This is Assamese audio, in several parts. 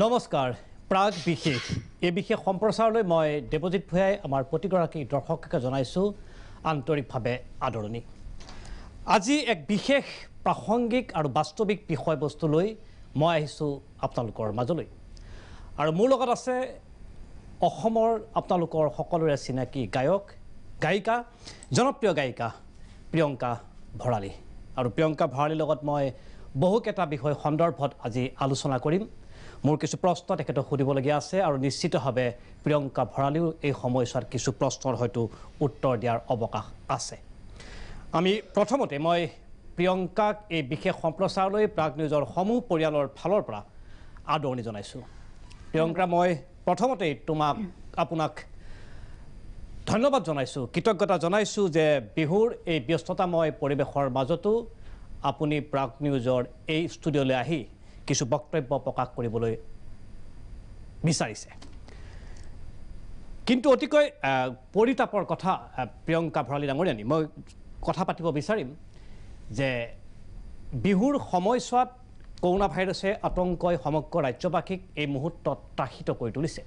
নমস্কাৰ প্ৰাগ বিশেষ এই বিশেষ সম্প্ৰচাৰলৈ মই দেৱজিত ভূঞাই আমাৰ প্ৰতিগৰাকী দৰ্শককে জনাইছোঁ আন্তৰিকভাৱে আদৰণি আজি এক বিশেষ প্ৰাসংগিক আৰু বাস্তৱিক বিষয়বস্তু লৈ মই আহিছোঁ আপোনালোকৰ মাজলৈ আৰু মোৰ লগত আছে অসমৰ আপোনালোকৰ সকলোৰে চিনাকি গায়ক গায়িকা জনপ্ৰিয় গায়িকা প্ৰিয়ংকা ভঁৰালী আৰু প্ৰিয়ংকা ভঁৰালীৰ লগত মই বহুকেইটা বিষয় সন্দৰ্ভত আজি আলোচনা কৰিম মোৰ কিছু প্ৰশ্ন তেখেতক সুধিবলগীয়া আছে আৰু নিশ্চিতভাৱে প্ৰিয়ংকা ভঁৰালীও এই সময়ছোৱাত কিছু প্ৰশ্নৰ হয়তো উত্তৰ দিয়াৰ অৱকাশ আছে আমি প্ৰথমতে মই প্ৰিয়ংকাক এই বিশেষ সম্প্ৰচাৰলৈ প্ৰাগ নিউজৰ সমূহ পৰিয়ালৰ ফালৰ পৰা আদৰণি জনাইছোঁ প্ৰিয়ংকা মই প্ৰথমতেই তোমাক আপোনাক ধন্যবাদ জনাইছোঁ কৃতজ্ঞতা জনাইছোঁ যে বিহুৰ এই ব্যস্ততাময় পৰিৱেশৰ মাজতো আপুনি প্ৰাগ নিউজৰ এই ষ্টুডিঅ'লৈ আহি কিছু বক্তব্য প্ৰকাশ কৰিবলৈ বিচাৰিছে কিন্তু অতিকৈ পৰিতাপৰ কথা প্ৰিয়ংকা ভৰালী ডাঙৰীয়ানী মই কথা পাতিব বিচাৰিম যে বিহুৰ সময়ছোৱাত কৰোণা ভাইৰাছে আতংকই সমগ্ৰ ৰাজ্যবাসীক এই মুহূৰ্তত ত্ৰাসিত কৰি তুলিছে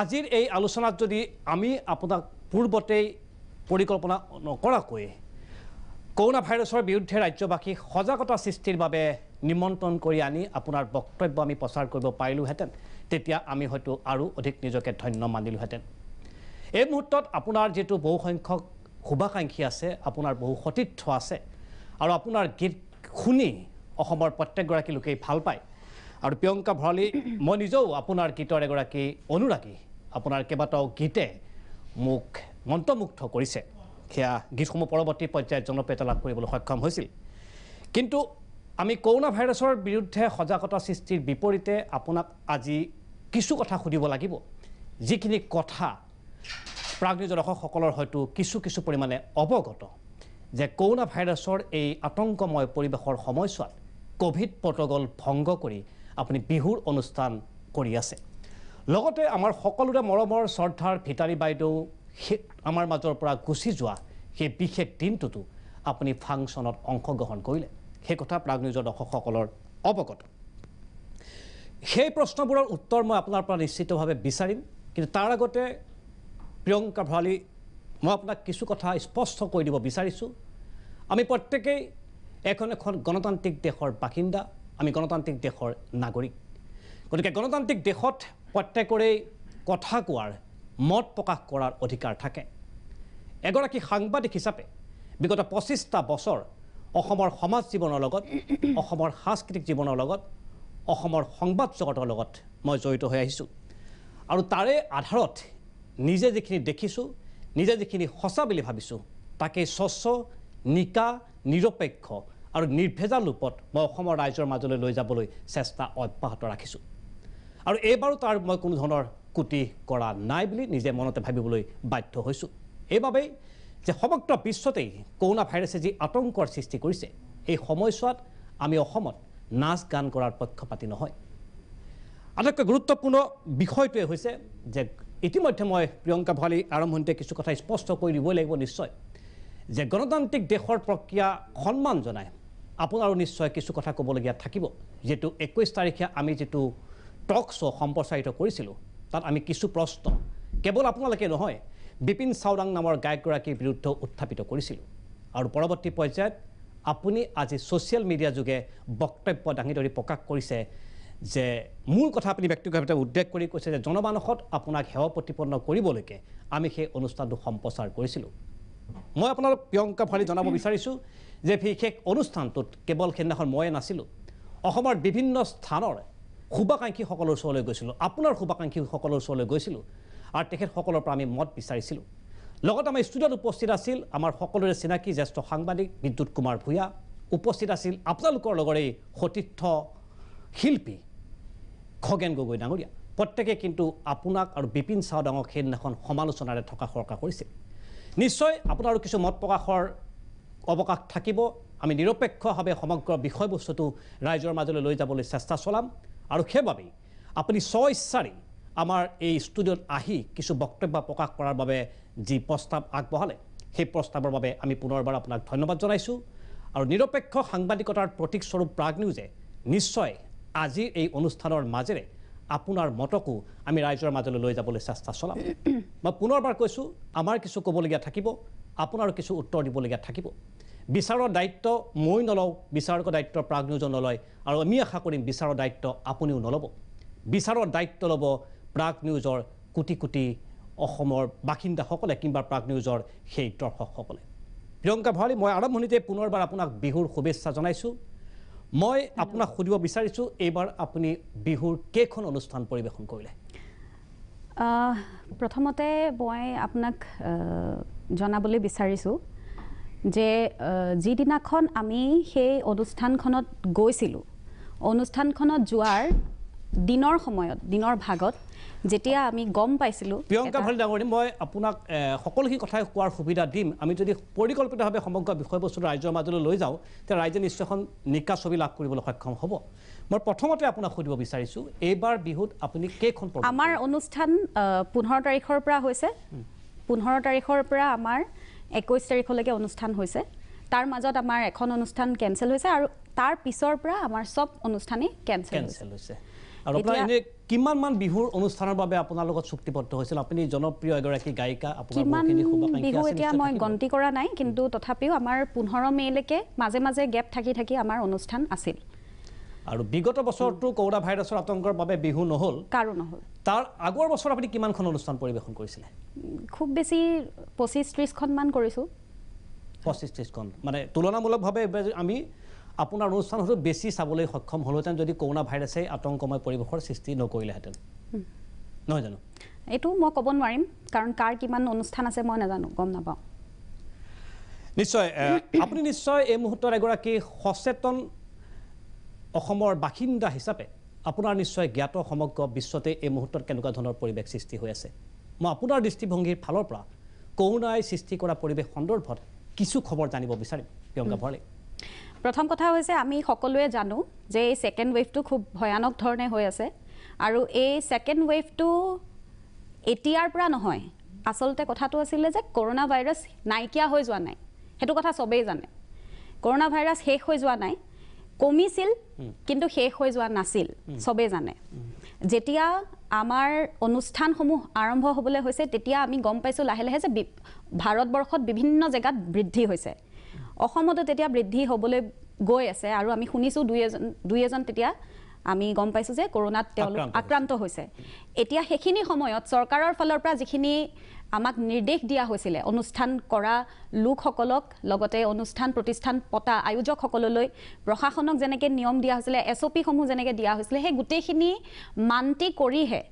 আজিৰ এই আলোচনাত যদি আমি আপোনাক পূৰ্বতেই পৰিকল্পনা নকৰাকৈ কৰোণা ভাইৰাছৰ বিৰুদ্ধে ৰাজ্যবাসীক সজাগতা সৃষ্টিৰ বাবে নিমন্ত্ৰণ কৰি আনি আপোনাৰ বক্তব্য আমি প্ৰচাৰ কৰিব পাৰিলোহেঁতেন তেতিয়া আমি হয়তো আৰু অধিক নিজকে ধন্য মানিলোহেঁতেন এই মুহূৰ্তত আপোনাৰ যিটো বহুসংখ্যক শুভাকাংক্ষী আছে আপোনাৰ বহু সতীৰ্থ আছে আৰু আপোনাৰ গীত শুনি অসমৰ প্ৰত্যেকগৰাকী লোকেই ভাল পায় আৰু প্ৰিয়ংকা ভৰালী মই নিজেও আপোনাৰ গীতৰ এগৰাকী অনুৰাগী আপোনাৰ কেইবাটাও গীতে মোক মন্ত্ৰমুগ্ধ কৰিছে সেয়া গীতসমূহ পৰৱৰ্তী পৰ্যায়ত জনপ্ৰিয়তা লাভ কৰিবলৈ সক্ষম হৈছিল কিন্তু আমি কৰোণা ভাইৰাছৰ বিৰুদ্ধে সজাগতা সৃষ্টিৰ বিপৰীতে আপোনাক আজি কিছু কথা সুধিব লাগিব যিখিনি কথা প্ৰাগনিজ দৰ্শকসকলৰ হয়তো কিছু কিছু পৰিমাণে অৱগত যে কৰোণা ভাইৰাছৰ এই আতংকময় পৰিৱেশৰ সময়ছোৱাত ক'ভিড প্ৰট'কল ভংগ কৰি আপুনি বিহুৰ অনুষ্ঠান কৰি আছে লগতে আমাৰ সকলোৰে মৰমৰ শ্ৰদ্ধাৰ ভিতাৰী বাইদেউ সেই আমাৰ মাজৰ পৰা গুচি যোৱা সেই বিশেষ দিনটোতো আপুনি ফাংচনত অংশগ্ৰহণ কৰিলে সেই কথা প্ৰাগ নিউজৰ দৰ্শকসকলৰ অৱগত সেই প্ৰশ্নবোৰৰ উত্তৰ মই আপোনাৰ পৰা নিশ্চিতভাৱে বিচাৰিম কিন্তু তাৰ আগতে প্ৰিয়ংকা ভৰালী মই আপোনাক কিছু কথা স্পষ্ট কৰি দিব বিচাৰিছোঁ আমি প্ৰত্যেকেই এখন এখন গণতান্ত্ৰিক দেশৰ বাসিন্দা আমি গণতান্ত্ৰিক দেশৰ নাগৰিক গতিকে গণতান্ত্ৰিক দেশত প্ৰত্যেকৰেই কথা কোৱাৰ মত প্ৰকাশ কৰাৰ অধিকাৰ থাকে এগৰাকী সাংবাদিক হিচাপে বিগত পঁচিছটা বছৰ অসমৰ সমাজ জীৱনৰ লগত অসমৰ সাংস্কৃতিক জীৱনৰ লগত অসমৰ সংবাদ জগতৰ লগত মই জড়িত হৈ আহিছোঁ আৰু তাৰে আধাৰত নিজে যিখিনি দেখিছোঁ নিজে যিখিনি সঁচা বুলি ভাবিছোঁ তাকেই স্বচ্ছ নিকা নিৰপেক্ষ আৰু নিৰ্ভেজাল ৰূপত মই অসমৰ ৰাইজৰ মাজলৈ লৈ যাবলৈ চেষ্টা অব্যাহত ৰাখিছোঁ আৰু এইবাৰো তাৰ মই কোনো ধৰণৰ কুটি কৰা নাই বুলি নিজে মনতে ভাবিবলৈ বাধ্য হৈছোঁ এইবাবেই যে সমগ্ৰ বিশ্বতেই কৰোণা ভাইৰাছে যি আতংকৰ সৃষ্টি কৰিছে এই সময়ছোৱাত আমি অসমত নাচ গান কৰাৰ পক্ষপাতি নহয় আটাইতকৈ গুৰুত্বপূৰ্ণ বিষয়টোৱে হৈছে যে ইতিমধ্যে মই প্ৰিয়ংকা ভৱালী আৰম্ভণিতে কিছু কথা স্পষ্ট কৰি দিবই লাগিব নিশ্চয় যে গণতান্ত্ৰিক দেশৰ প্ৰক্ৰিয়া সন্মান জনাই আপোনাৰো নিশ্চয় কিছু কথা ক'বলগীয়া থাকিব যিহেতু একৈছ তাৰিখে আমি যিটো টক শ্ব' সম্প্ৰচাৰিত কৰিছিলোঁ তাত আমি কিছু প্ৰশ্ন কেৱল আপোনালোকে নহয় বিপিন চাওদাং নামৰ গায়কগৰাকীৰ বিৰুদ্ধেও উত্থাপিত কৰিছিলোঁ আৰু পৰৱৰ্তী পৰ্যায়ত আপুনি আজি ছ'চিয়েল মিডিয়া যোগে বক্তব্য দাঙি ধৰি প্ৰকাশ কৰিছে যে মোৰ কথা আপুনি ব্যক্তিগতভাৱে উদ্বেগ কৰি কৈছে যে জনমানসত আপোনাক সেৱা প্ৰতিপন্ন কৰিবলৈকে আমি সেই অনুষ্ঠানটো সম্প্ৰচাৰ কৰিছিলোঁ মই আপোনালোক প্ৰিয়ংকা ভৰালী জনাব বিচাৰিছোঁ যে বিশেষ অনুষ্ঠানটোত কেৱল সেইদিনাখন ময়ে নাছিলোঁ অসমৰ বিভিন্ন স্থানৰ শুভাকাংক্ষীসকলৰ ওচৰলৈ গৈছিলোঁ আপোনাৰ শুভাকাংক্ষীসকলৰ ওচৰলৈ গৈছিলোঁ আৰু তেখেতসকলৰ পৰা আমি মত বিচাৰিছিলোঁ লগতে আমাৰ ষ্টুডিঅ'ত উপস্থিত আছিল আমাৰ সকলোৰে চিনাকি জ্যেষ্ঠ সাংবাদিক বিদ্যুৎ কুমাৰ ভূঞা উপস্থিত আছিল আপোনালোকৰ লগৰেই সতীৰ্থ শিল্পী খগেন গগৈ ডাঙৰীয়া প্ৰত্যেকে কিন্তু আপোনাক আৰু বিপিন চাও ডাঙক সেইদিনাখন সমালোচনাৰে থকা সৰকাৰ কৰিছিল নিশ্চয় আপোনাৰো কিছু মত প্ৰকাশৰ অৱকাশ থাকিব আমি নিৰপেক্ষভাৱে সমগ্ৰ বিষয়বস্তুটো ৰাইজৰ মাজলৈ লৈ যাবলৈ চেষ্টা চলাম আৰু সেইবাবেই আপুনি স্বইচ্ছাৰে আমাৰ এই ষ্টুডিঅ'ত আহি কিছু বক্তব্য প্ৰকাশ কৰাৰ বাবে যি প্ৰস্তাৱ আগবঢ়ালে সেই প্ৰস্তাৱৰ বাবে আমি পুনৰবাৰ আপোনাক ধন্যবাদ জনাইছোঁ আৰু নিৰপেক্ষ সাংবাদিকতাৰ প্ৰতীকস্বৰূপ প্ৰাগ নিউজে নিশ্চয় আজিৰ এই অনুষ্ঠানৰ মাজেৰে আপোনাৰ মতকো আমি ৰাইজৰ মাজলৈ লৈ যাবলৈ চেষ্টা চলাম মই পুনৰবাৰ কৈছোঁ আমাৰ কিছু ক'বলগীয়া থাকিব আপোনাৰো কিছু উত্তৰ দিবলগীয়া থাকিব বিচাৰৰ দায়িত্ব মই নলওঁ বিচাৰকৰ দায়িত্ব প্ৰাগ নিউজো নলয় আৰু আমি আশা কৰিম বিচাৰৰ দায়িত্ব আপুনিও নল'ব বিচাৰৰ দায়িত্ব ল'ব প্ৰাগ নিউজৰ কোটি কোটি অসমৰ বাসিন্দাসকলে কিংবা প্ৰাগ নিউজৰ সেই দৰ্শকসকলে প্ৰিয়ংকা ভৰালী মই আৰম্ভণিতে পুনৰবাৰ আপোনাক বিহুৰ শুভেচ্ছা জনাইছোঁ মই আপোনাক সুধিব বিচাৰিছোঁ এইবাৰ আপুনি বিহুৰ কেইখন অনুষ্ঠান পৰিৱেশন কৰিলে প্ৰথমতে মই আপোনাক জনাবলৈ বিচাৰিছোঁ যে যিদিনাখন আমি সেই অনুষ্ঠানখনত গৈছিলোঁ অনুষ্ঠানখনত যোৱাৰ দিনৰ সময়ত দিনৰ ভাগত যেতিয়া আমি গম পাইছিলোঁ প্ৰিয়ংকা ভাল ডাঙৰী মই আপোনাক সকলোখিনি কথাই কোৱাৰ সুবিধা দিম আমি যদি পৰিকল্পিতভাৱে সমগ্ৰ বিষয়বস্তু ৰাইজৰ মাজলৈ লৈ যাওঁ তেতিয়া ৰাইজে নিশ্চয় এখন নিকা ছবি লাভ কৰিবলৈ সক্ষম হ'ব মই প্ৰথমতে আপোনাক সুধিব বিচাৰিছোঁ এইবাৰ বিহুত আপুনি কেইখন আমাৰ অনুষ্ঠান পোন্ধৰ তাৰিখৰ পৰা হৈছে পোন্ধৰ তাৰিখৰ পৰা আমাৰ একৈছ তাৰিখলৈকে অনুষ্ঠান হৈছে তাৰ মাজত আমাৰ এখন অনুষ্ঠান কেঞ্চেল হৈছে আৰু তাৰ পিছৰ পৰা আমাৰ চব অনুষ্ঠানেই কেঞ্চেল হৈছে আৰু আপোনাৰ এনে কিমানমান বিহুৰ অনুষ্ঠানৰ বাবে আপোনাৰ লগত চুক্তিবদ্ধ হৈছিল আপুনি জনপ্ৰিয় এগৰাকী গায়িকা বিহু এতিয়া মই গণ্টি কৰা নাই কিন্তু তথাপিও আমাৰ পোন্ধৰ মে'লৈকে মাজে মাজে গেপ থাকি থাকি আমাৰ অনুষ্ঠান আছিল আৰু বিগত বছৰটো কৰোনা ভাইৰাছৰ আতংকৰ বাবে বিহু নহ'ল কাৰো নহ'ল তাৰ আগৰ বছৰ আপুনি কিমানখন অনুষ্ঠান পৰিৱেশন কৰিছিলে খুব বেছি পঁচিছ ত্ৰিছখনমান কৰিছোঁ পঁচিছ ত্ৰিছখন মানে তুলনামূলকভাৱে আমি আপোনাৰ অনুষ্ঠান হয়তো বেছি চাবলৈ সক্ষম হ'লহেঁতেন যদি কৰোণা ভাইৰাছে আতংকময় পৰিৱেশৰ সৃষ্টি নকৰিলেহেঁতেন নহয় জানো এইটো মই ক'ব নোৱাৰিম কাৰণ কাৰ কিমান অনুষ্ঠান আছে মই নাজানো গম নাপাওঁ নিশ্চয় আপুনি নিশ্চয় এই মুহূৰ্তত এগৰাকী সচেতন অসমৰ বাসিন্দা হিচাপে আপোনাৰ নিশ্চয় জ্ঞাত সমগ্ৰ বিশ্বতে এই মুহূৰ্তত কেনেকুৱা ধৰণৰ পৰিৱেশ সৃষ্টি হৈ আছে মই আপোনাৰ দৃষ্টিভংগীৰ ফালৰ পৰা কৰোণাই সৃষ্টি কৰা পৰিৱেশ সন্দৰ্ভত কিছু খবৰ জানিব বিচাৰিম প্ৰিয়ংকা ভৰালী প্ৰথম কথা হৈছে আমি সকলোৱে জানো যে এই ছেকেণ্ড ৱেভটো খুব ভয়ানক ধৰণে হৈ আছে আৰু এই ছেকেণ্ড ৱেভটো এতিয়াৰ পৰা নহয় আচলতে কথাটো আছিলে যে কৰোণা ভাইৰাছ নাইকিয়া হৈ যোৱা নাই সেইটো কথা চবেই জানে কৰোণা ভাইৰাছ শেষ হৈ যোৱা নাই কমিছিল কিন্তু শেষ হৈ যোৱা নাছিল চবেই জানে যেতিয়া আমাৰ অনুষ্ঠানসমূহ আৰম্ভ হ'বলৈ হৈছে তেতিয়া আমি গম পাইছোঁ লাহে লাহে যে ভাৰতবৰ্ষত বিভিন্ন জেগাত বৃদ্ধি হৈছে অসমতো তেতিয়া বৃদ্ধি হ'বলৈ গৈ আছে আৰু আমি শুনিছোঁ দুই এজন দুই এজন তেতিয়া আমি গম পাইছোঁ যে কৰোণাত তেওঁলোক আক্ৰান্ত হৈছে এতিয়া সেইখিনি সময়ত চৰকাৰৰ ফালৰ পৰা যিখিনি আমাক নিৰ্দেশ দিয়া হৈছিলে অনুষ্ঠান কৰা লোকসকলক লগতে অনুষ্ঠান প্ৰতিষ্ঠান পতা আয়োজকসকললৈ প্ৰশাসনক যেনেকৈ নিয়ম দিয়া হৈছিলে এছ অ' পিসমূহ যেনেকৈ দিয়া হৈছিলে সেই গোটেইখিনি মান্তি কৰিহে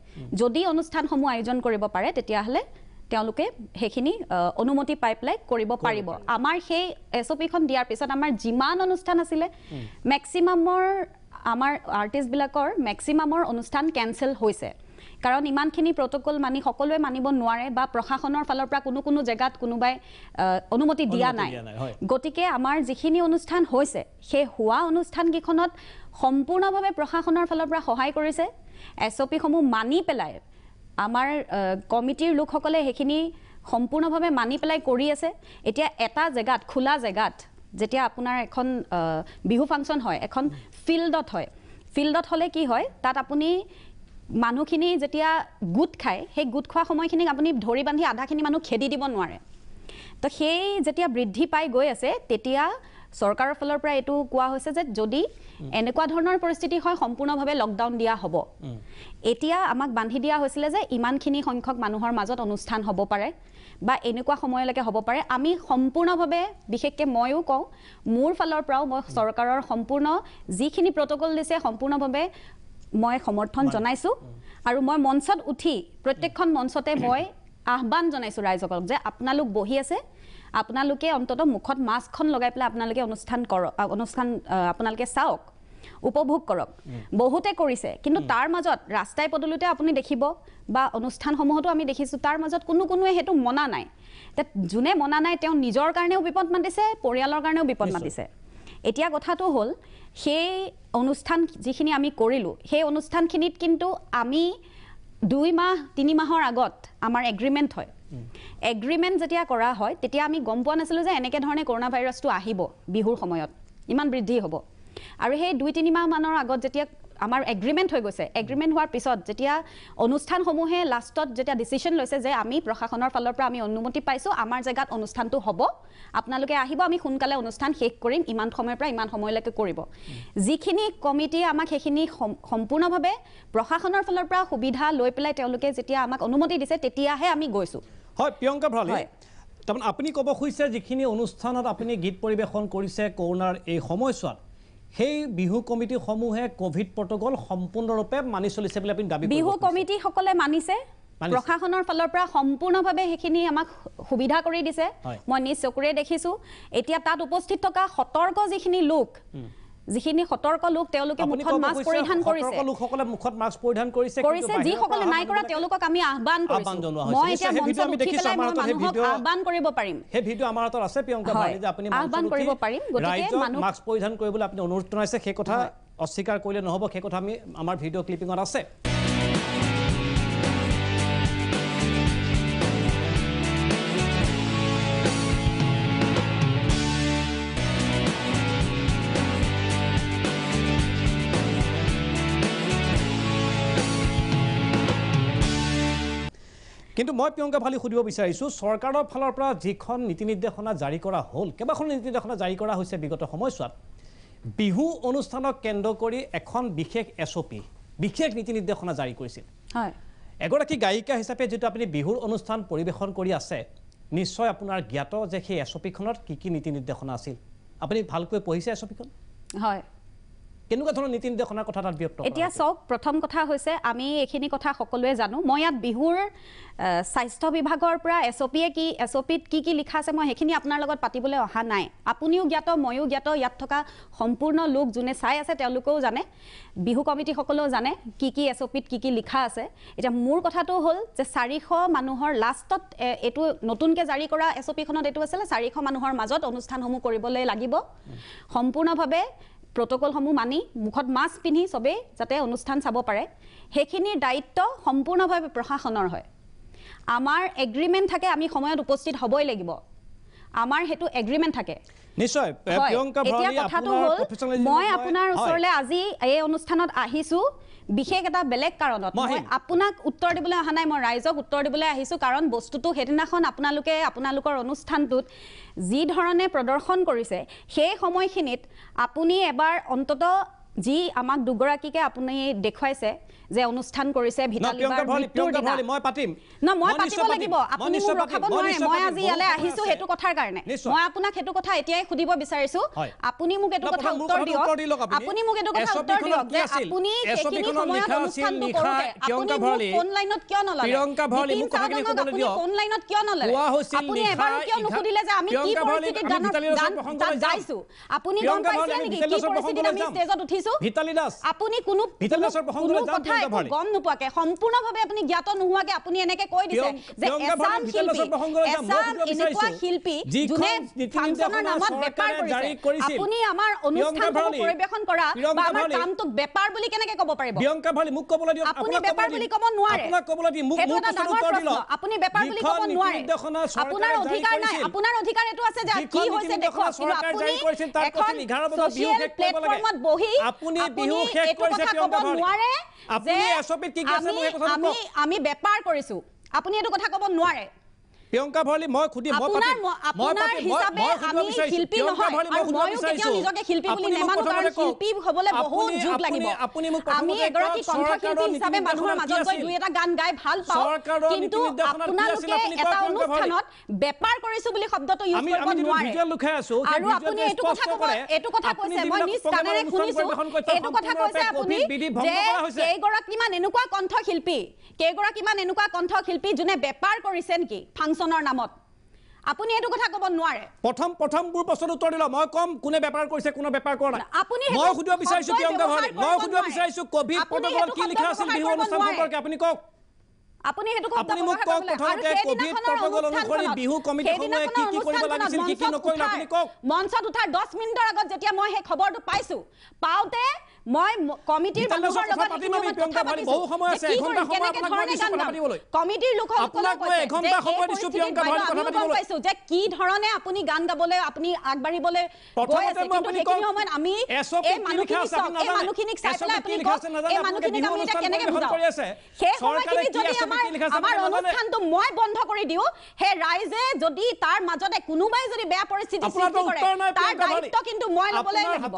যদি অনুষ্ঠানসমূহ আয়োজন কৰিব পাৰে তেতিয়াহ'লে তেওঁলোকে সেইখিনি অনুমতি পাই পেলাই কৰিব পাৰিব আমাৰ সেই এছ অ' পিখন দিয়াৰ পিছত আমাৰ যিমান অনুষ্ঠান আছিলে মেক্সিমামৰ আমাৰ আৰ্টিষ্টবিলাকৰ মেক্সিমামৰ অনুষ্ঠান কেঞ্চেল হৈছে কাৰণ ইমানখিনি প্ৰটকল মানি সকলোৱে মানিব নোৱাৰে বা প্ৰশাসনৰ ফালৰ পৰা কোনো কোনো জেগাত কোনোবাই অনুমতি দিয়া নাই গতিকে আমাৰ যিখিনি অনুষ্ঠান হৈছে সেই হোৱা অনুষ্ঠানকেইখনত সম্পূৰ্ণভাৱে প্ৰশাসনৰ ফালৰ পৰা সহায় কৰিছে এছ অ' পিসমূহ মানি পেলাই আমাৰ কমিটিৰ লোকসকলে সেইখিনি সম্পূৰ্ণভাৱে মানি পেলাই কৰি আছে এতিয়া এটা জেগাত খোলা জেগাত যেতিয়া আপোনাৰ এখন বিহু ফাংচন হয় এখন ফিল্ডত হয় ফিল্ডত হ'লে কি হয় তাত আপুনি মানুহখিনি যেতিয়া গোট খায় সেই গোট খোৱা সময়খিনিক আপুনি ধৰি বান্ধি আধাখিনি মানুহ খেদি দিব নোৱাৰে তো সেই যেতিয়া বৃদ্ধি পাই গৈ আছে তেতিয়া চৰকাৰৰ ফালৰ পৰা এইটো কোৱা হৈছে যে যদি এনেকুৱা ধৰণৰ পৰিস্থিতি হয় সম্পূৰ্ণভাৱে লকডাউন দিয়া হ'ব এতিয়া আমাক বান্ধি দিয়া হৈছিলে যে ইমানখিনি সংখ্যক মানুহৰ মাজত অনুষ্ঠান হ'ব পাৰে বা এনেকুৱা সময়লৈকে হ'ব পাৰে আমি সম্পূৰ্ণভাৱে বিশেষকৈ ময়ো কওঁ মোৰ ফালৰ পৰাও মই চৰকাৰৰ সম্পূৰ্ণ যিখিনি প্ৰট'কল দিছে সম্পূৰ্ণভাৱে মই সমৰ্থন জনাইছোঁ আৰু মই মঞ্চত উঠি প্ৰত্যেকখন মঞ্চতে মই আহ্বান জনাইছোঁ ৰাইজসকলক যে আপোনালোক বহি আছে আপোনালোকে অন্ততঃ মুখত মাস্কখন লগাই পেলাই আপোনালোকে অনুষ্ঠান কৰক অনুষ্ঠান আপোনালোকে চাওক উপভোগ কৰক বহুতে কৰিছে কিন্তু তাৰ মাজত ৰাস্তাই পদূলিতে আপুনি দেখিব বা অনুষ্ঠানসমূহতো আমি দেখিছোঁ তাৰ মাজত কোনো কোনোৱে সেইটো মনা নাই যোনে মনা নাই তেওঁ নিজৰ কাৰণেও বিপদ মাতিছে পৰিয়ালৰ কাৰণেও বিপদ মাতিছে এতিয়া কথাটো হ'ল সেই অনুষ্ঠান যিখিনি আমি কৰিলোঁ সেই অনুষ্ঠানখিনিত কিন্তু আমি দুই মাহ তিনি মাহৰ আগত আমাৰ এগ্ৰিমেণ্ট হয় এগ্ৰিমেণ্ট যেতিয়া কৰা হয় তেতিয়া আমি গম পোৱা নাছিলোঁ যে এনেকৈ ধৰণে কৰোণা ভাইৰাছটো আহিব বিহুৰ সময়ত ইমান বৃদ্ধি হ'ব আৰু সেই দুই তিনি মাহমানৰ আগত যেতিয়া আমাৰ এগ্ৰিমেণ্ট হৈ গৈছে এগ্ৰিমেণ্ট হোৱাৰ পিছত যেতিয়া অনুষ্ঠানসমূহে লাষ্টত যেতিয়া ডিচিশ্যন লৈছে যে আমি প্ৰশাসনৰ ফালৰ পৰা আমি অনুমতি পাইছোঁ আমাৰ জেগাত অনুষ্ঠানটো হ'ব আপোনালোকে আহিব আমি সোনকালে অনুষ্ঠান শেষ কৰিম ইমান সময়ৰ পৰা ইমান সময়লৈকে কৰিব যিখিনি কমিটিয়ে আমাক সেইখিনি সম্পূৰ্ণভাৱে প্ৰশাসনৰ ফালৰ পৰা সুবিধা লৈ পেলাই তেওঁলোকে যেতিয়া আমাক অনুমতি দিছে তেতিয়াহে আমি গৈছোঁ হয় প্ৰিয়ংকা ভাল হয় তাৰমানে আপুনি ক'ব খুজিছে যিখিনি অনুষ্ঠানত আপুনি গীত পৰিৱেশন কৰিছে কৰোণাৰ এই সময়ছোৱাত সেই বিহু কমিটিসমূহে কভিড প্ৰটকল সম্পূৰ্ণৰূপে মানি চলিছে বুলি আপুনি দাবী বিহু কমিটিসকলে মানিছে প্ৰশাসনৰ ফালৰ পৰা সম্পূৰ্ণভাৱে সেইখিনি আমাক সুবিধা কৰি দিছে মই নিজ চকুৰে দেখিছোঁ এতিয়া তাত উপস্থিত থকা সতৰ্ক যিখিনি লোক যিখিনি সতৰ্ক লোক তেওঁলোকে মুখত মাস্ক পৰিধান কৰিছে সতৰ্ক লোকসকলে মুখত মাস্ক পৰিধান কৰিছে কৰিছে যি সকলে নাই কৰা তেওঁলোকক আমি আহ্বান কৰিছো মই এটা ভিডিও আমি দেখিছো আমাৰ তো আহ্বান কৰিব পাৰিম হে ভিডিও আমাৰ তো আছে প্ৰিয়ংকা বাণী যে আপুনি আহ্বান কৰিব পাৰিম গতিকে মানুহ মাস্ক পৰিধান কৰিবলৈ আপুনি অনুৰোধ জনাইছে সেই কথা অস্বীকাৰ কৰিলে নহব সেই কথা আমি আমাৰ ভিডিঅ' ক্লিপিংত আছে কিন্তু মই প্ৰিয়ংকা ভালি সুধিব বিচাৰিছোঁ চৰকাৰৰ ফালৰ পৰা যিখন নীতি নিৰ্দেশনা জাৰি কৰা হ'ল কেইবাখনো নীতি নিৰ্দেশনা জাৰি কৰা হৈছে বিগত সময়ছোৱাত বিহু অনুষ্ঠানক কেন্দ্ৰ কৰি এখন বিশেষ এছ অ' পি বিশেষ নীতি নিৰ্দেশনা জাৰি কৰিছিল হয় এগৰাকী গায়িকা হিচাপে যিটো আপুনি বিহুৰ অনুষ্ঠান পৰিৱেশন কৰি আছে নিশ্চয় আপোনাৰ জ্ঞাত যে সেই এছ অ' পিখনত কি কি নীতি নিৰ্দেশনা আছিল আপুনি ভালকৈ পঢ়িছে এছ অ' পিখন হয় কেনেকুৱা ধৰণৰ নীতি নিৰ্দেশনাৰ কথা তাত ব্যক্ত এতিয়া চাওক প্ৰথম কথা হৈছে আমি এইখিনি কথা সকলোৱে জানো মই ইয়াত বিহুৰ স্বাস্থ্য বিভাগৰ পৰা এছ অ' পিয়ে কি এছ অ' পিত কি কি লিখা আছে মই সেইখিনি আপোনাৰ লগত পাতিবলৈ অহা নাই আপুনিও জ্ঞাত ময়ো জ্ঞাত ইয়াত থকা সম্পূৰ্ণ লোক যোনে চাই আছে তেওঁলোকেও জানে বিহু কমিটিসকলেও জানে কি কি এছ অ' পিত কি কি লিখা আছে এতিয়া মোৰ কথাটো হ'ল যে চাৰিশ মানুহৰ লাষ্টত এইটো নতুনকৈ জাৰি কৰা এছ অ' পিখনত এইটো আছিলে চাৰিশ মানুহৰ মাজত অনুষ্ঠানসমূহ কৰিবলৈ লাগিব সম্পূৰ্ণভাৱে প্ৰটকলসমূহ মানি মুখত মাস্ক পিন্ধি চবেই যাতে অনুষ্ঠান চাব পাৰে সেইখিনিৰ দায়িত্ব সম্পূৰ্ণভাৱে প্ৰশাসনৰ হয় আমাৰ এগ্ৰিমেণ্ট থাকে আমি সময়ত উপস্থিত হ'বই লাগিব আমাৰ সেইটো এগ্ৰিমেণ্ট থাকে নিশ্চয় এতিয়া কথাটো হ'ল মই আপোনাৰ ওচৰলৈ আজি এই অনুষ্ঠানত আহিছোঁ বিশেষ এটা বেলেগ কাৰণত মই আপোনাক উত্তৰ দিবলৈ অহা নাই মই ৰাইজক উত্তৰ দিবলৈ আহিছোঁ কাৰণ বস্তুটো সেইদিনাখন আপোনালোকে আপোনালোকৰ অনুষ্ঠানটোত যি ধৰণে প্ৰদৰ্শন কৰিছে সেই সময়খিনিত আপুনি এবাৰ অন্তত যি আমাক দুগৰাকীকে আপুনি দেখুৱাইছে যে অনুষ্ঠান কৰিছে উঠিছো কৈছো ভিতালি দাস আপুনি কোনো ভিতালি দাসৰ প্ৰসংগলৈ যাম কথা গম নোপোৱাকে সম্পূৰ্ণভাৱে আপুনি জ্ঞাত নোহোৱাকে আপুনি এনেকে কৈ দিছে যে এছান শিল্পী এছান এনেকুৱা শিল্পী যোনে ফাংচনৰ নামত বেপাৰ কৰিছে আপুনি আমাৰ অনুষ্ঠান পৰিৱেশন কৰা বা আমাৰ কামটোক বেপাৰ বুলি কেনেকে ক'ব পাৰিব প্ৰিয়ংকা ভালি মোক ক'বলৈ দিয়ক আপুনি বেপাৰ বুলি ক'ব নোৱাৰে আপোনাক ক'বলৈ দিম মোক মোক প্ৰশ্ন উত্তৰ দিলো আপুনি বেপাৰ বুলি ক'ব নোৱাৰে আপোনাৰ অধিকাৰ নাই আপোনাৰ অধিকাৰ এটো আছে যে কি হৈছে দেখো আপুনি এখন 11 বজাত বিয়ে দেখাব লাগে প্লেটফৰ্মত বহি আপুনি বিহু শেষ কব নোৱাৰে আপুনি আমি আমি ব্যাপাৰ কৰিছো আপুনি এটো কথা কব নোৱাৰে প্ৰিয়ংকা ভৰালী মই সুধিম মই কেইগৰাকীমান এনেকুৱা কণ্ঠশিল্পী কেইগৰাকীমান এনেকুৱা কণ্ঠশিল্পী যোনে বেপাৰ কৰিছে নেকি মানুহজনৰ নামত আপুনি এইটো কথা ক'ব নোৱাৰে প্ৰথম প্ৰথম মোৰ প্ৰশ্ন উত্তৰ দিলা মই কম কোনে বেপাৰ কৰিছে কোনে বেপাৰ কৰা নাই আপুনি মই সুধিব বিচাৰিছো কি অংগ হয় মই সুধিব বিচাৰিছো কোভিড প্ৰটকলত কি লিখা আছিল বিহু অনুষ্ঠান সম্পৰ্কে আপুনি কওক আপুনি সেইটো কথা আপুনি মোক কওক প্ৰথমতে কোভিড প্ৰটকল অনুসৰি বিহু কমিটি সমূহে কি কি কৰিব লাগিছিল কি কি নকৰিলে আপুনি কওক মঞ্চত উঠাৰ দহ মিনিটৰ আগত যেতিয়া মই সেই খবৰটো পাইছো পাওঁতে মই কমিটিৰ মানুহৰ লগত কথা পাতি বহু সময় আছে এঘণ্টা সময় আপোনাক মই দিছো কথা পাতিবলৈ কমিটিৰ লোক আপোনাক মই এঘণ্টা সময় দিছো প্ৰিয়ংকা ভাল কথা পাতিবলৈ মই কৈছো যে কি ধৰণে আপুনি গান গাবলৈ আপুনি আগবাঢ়িবলৈ গৈ আছে আপুনি কি সময় আমি এই মানুহখিনি চাই এই মানুহখিনি চাই এই মানুহখিনি আমি এটা কেনেকে বুজাও সেই সময়খিনি যদি আমাৰ আমাৰ অনুষ্ঠানটো মই বন্ধ কৰি দিওঁ সেই ৰাইজে যদি তাৰ মাজতে কোনোবাই যদি বেয়া পৰিস্থিতি সৃষ্টি কৰে তাৰ দায়িত্ব কিন্তু মই ল'বলৈ লাগিব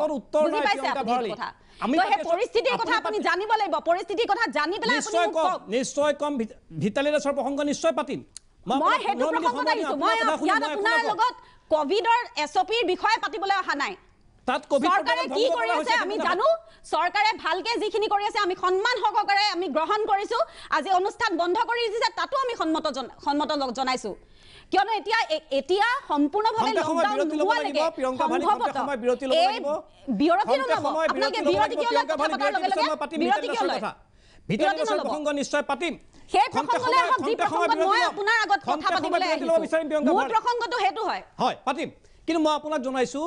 বুজি পাইছে আপুনি কথা ভালকে যিখিনি অনুষ্ঠান বন্ধ কৰি তাতো আমি জনাইছো কিয়নো এতিয়া এতিয়া সম্পূৰ্ণভাৱে লকডাউন নহোৱা লাগে মই আপোনাক জনাইছো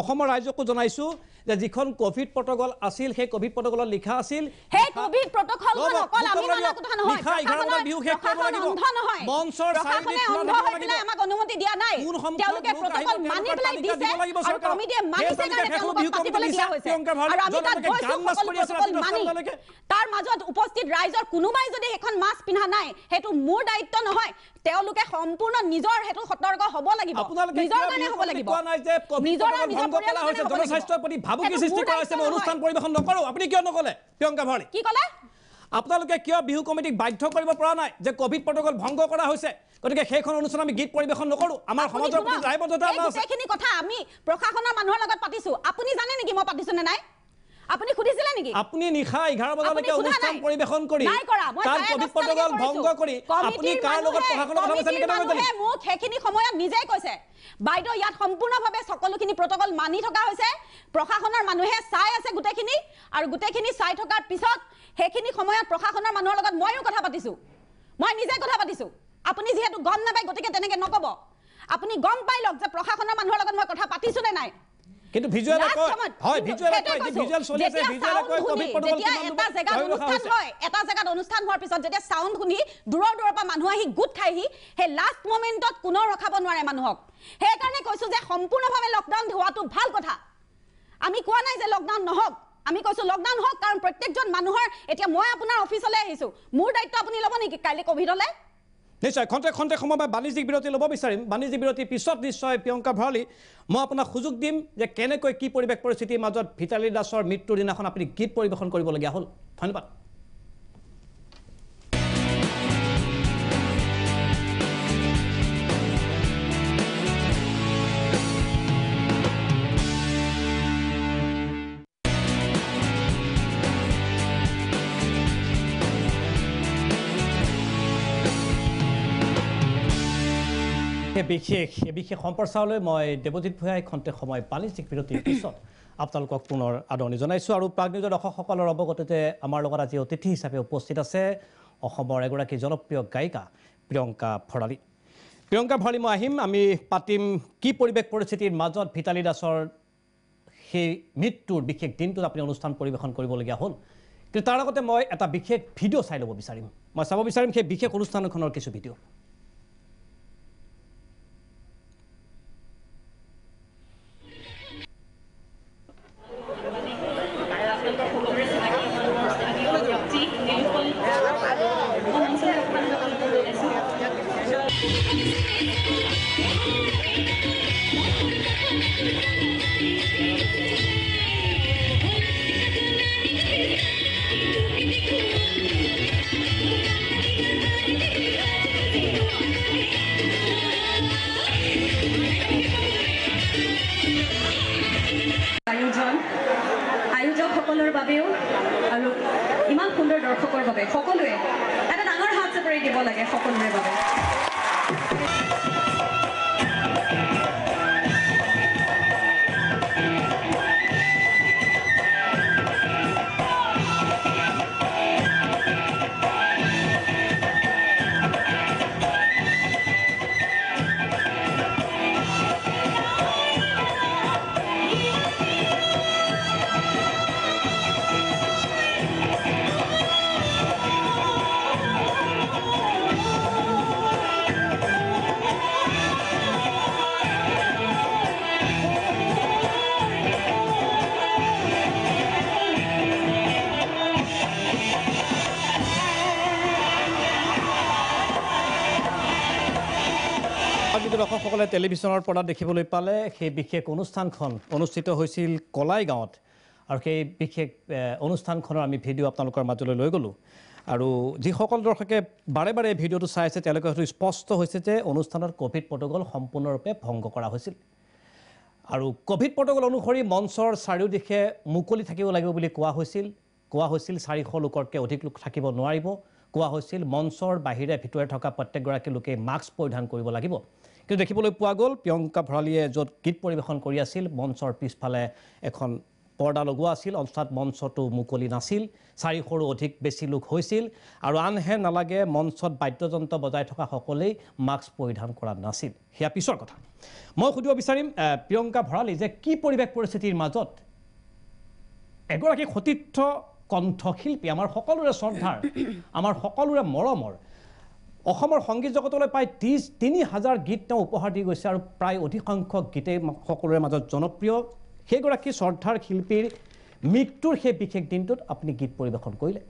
অসমৰ ৰাইজকো জনাইছো যে যিখন কোভিড প্ৰটকল আছিল সেই কোভিড প্ৰটকলত লিখা আছিল তাৰ মাজত উপস্থিত ৰাইজৰ কোনোবাই যদি সেইখন মাস্ক পিন্ধা নাই সেইটো মোৰ দায়িত্ব নহয় তেওঁলোকে সম্পূৰ্ণ নিজৰ সেইটো সতৰ্ক হ'ব লাগিব আপোনালোকে কিয় বিহু কমিটিক বাধ্য কৰিব পৰা নাই যে কভিড প্ৰটকল ভংগ কৰা হৈছে গতিকে সেইখন অনুষ্ঠান নকৰো আমাৰ সমাজৰ মানুহৰ লগত নেকি আপুনি খুদিছিলে নেকি আপুনি নিখা 11 বজালৈকে অনুষ্ঠান পৰিবেখন কৰি তাৰ কবি পটগাল ভঙ্গ কৰি আপুনি কাৰ লগত প্ৰশাসনৰ কথা কৈছে নেকি মই মোক হেখিনি সময়ত নিজে কৈছে বাইদ ইয়াত সম্পূৰ্ণভাৱে সকলোখিনি প্ৰটকল মানি থকা হৈছে প্ৰশাসনৰ মানুহে চাই আছে গোটেইখিনি আৰু গোটেইখিনি চাই থকাৰ পিছত সেইখিনি সময়ত প্ৰশাসনৰ মানুহৰ লগত ময়ো কথা পাতিছোঁ মই নিজে কথা পাতিছো আপুনি যিহেতু গম নাপায় গতিকে তেনেকে নক'ব আপুনি গম পাই লওক যে প্ৰশাসনৰ মানুহৰ লগত মই কথা পাতিছো নে নাই কিন্তু ভিজুয়ালে কয় হয় ভিজুয়ালে কয় যে ভিজুয়াল চলি আছে ভিজুয়ালে কয় কবি পটল এটা জায়গা অনুষ্ঠান হয় এটা জায়গা অনুষ্ঠান হওয়ার পিছত যেতে সাউন্ড শুনি দূৰ দূৰ পা মানুহ আহি গুট খাইহি হে লাস্ট মোমেন্টত কোনো ৰখাব নোৱাৰে মানুহক হে কাৰণে কৈছো যে সম্পূৰ্ণভাৱে লকডাউন হোৱাটো ভাল কথা আমি কোৱা নাই যে লকডাউন নহওক আমি কৈছোঁ লকডাউন হওক কাৰণ প্ৰত্যেকজন মানুহৰ এতিয়া মই আপোনাৰ অফিচলৈ আহিছো মোৰ দায়িত্ব আপুনি ল'ব নেকি কাইলৈ ক'ভিডলৈ নিশ্চয় খন্তে খন্তে সময় মই বাণিজ্যিক বিৰতি ল'ব বিচাৰিম বাণিজ্যিক বিৰতিৰ পিছত নিশ্চয় প্ৰিয়ংকা ভঁৰালী মই আপোনাক সুযোগ দিম যে কেনেকৈ কি পৰিৱেশ পৰিস্থিতিৰ মাজত ভিতালী দাসৰ মৃত্যুৰ দিনাখন আপুনি গীত পৰিৱেশন কৰিবলগীয়া হ'ল ধন্যবাদ বিশেষ বিশেষ সম্প্ৰচাৰলৈ মই দেৱজিৎ ভূঞাই খন্তে সময় বাণিজ্যিক বিৰতিৰ পিছত আপোনালোকক পুনৰ আদৰণি জনাইছোঁ আৰু প্ৰাগনিউজৰ দৰ্শকসকলৰ অৱগততে আমাৰ লগত আজি অতিথি হিচাপে উপস্থিত আছে অসমৰ এগৰাকী জনপ্ৰিয় গায়িকা প্ৰিয়ংকা ভৰালী প্ৰিয়ংকা ভৰালী মই আহিম আমি পাতিম কি পৰিৱেশ পৰিস্থিতিৰ মাজত ভিতালী দাসৰ সেই মৃত্যুৰ বিশেষ দিনটোত আপুনি অনুষ্ঠান পৰিৱেশন কৰিবলগীয়া হ'ল কিন্তু তাৰ আগতে মই এটা বিশেষ ভিডিঅ' চাই ল'ব বিচাৰিম মই চাব বিচাৰিম সেই বিশেষ অনুষ্ঠানখনৰ কিছু ভিডিঅ' লাগে সকলোৰে বাবে টেলিভিশ্যনৰ পৰা দেখিবলৈ পালে সেই বিশেষ অনুষ্ঠানখন অনুষ্ঠিত হৈছিল কলাই গাঁৱত আৰু সেই বিশেষ অনুষ্ঠানখনৰ আমি ভিডিঅ' আপোনালোকৰ মাজলৈ লৈ গ'লোঁ আৰু যিসকল দৰ্শকে বাৰে বাৰে এই ভিডিঅ'টো আছে তেওঁলোকে হয়তো স্পষ্ট হৈছে যে অনুষ্ঠানত ক'ভিড প্ৰট'কল সম্পূৰ্ণৰূপে ভংগ কৰা হৈছিল আৰু ক'ভিড প্ৰট'কল অনুসৰি মঞ্চৰ চাৰিও দিশে মুকলি থাকিব লাগিব বুলি কোৱা হৈছিল কোৱা হৈছিল চাৰিশ লোকতকৈ অধিক লোক থাকিব নোৱাৰিব কোৱা হৈছিল মঞ্চৰ বাহিৰে ভিতৰে থকা প্ৰত্যেকগৰাকী লোকেই মাস্ক পৰিধান কৰিব লাগিব কিন্তু দেখিবলৈ পোৱা গ'ল প্ৰিয়ংকা ভঁৰালীয়ে য'ত গীত পৰিৱেশন কৰি আছিল মঞ্চৰ পিছফালে এখন পৰ্দা লগোৱা আছিল অৰ্থাৎ মঞ্চটো মুকলি নাছিল চাৰিশৰো অধিক বেছি লোক হৈছিল আৰু আনহে নালাগে মঞ্চত বাদ্যযন্ত্ৰ বজাই থকা থকাসকলেই মাস্ক পৰিধান কৰা নাছিল সেয়া পিছৰ কথা মই সুধিব বিচাৰিম প্ৰিয়ংকা ভঁৰালী যে কি পৰিৱেশ পৰিস্থিতিৰ মাজত এগৰাকী সতীৰ্থ কণ্ঠশিল্পী আমাৰ সকলোৰে শ্ৰদ্ধাৰ আমাৰ সকলোৰে মৰমৰ অসমৰ সংগীত জগতলৈ প্ৰায় ত্ৰিছ তিনি হাজাৰ গীত তেওঁ উপহাৰ দি গৈছে আৰু প্ৰায় অধিকাংশক গীতেই সকলোৰে মাজত জনপ্ৰিয় সেইগৰাকী শ্ৰদ্ধাৰ শিল্পীৰ মৃত্যুৰ সেই বিশেষ দিনটোত আপুনি গীত পৰিৱেশন কৰিলে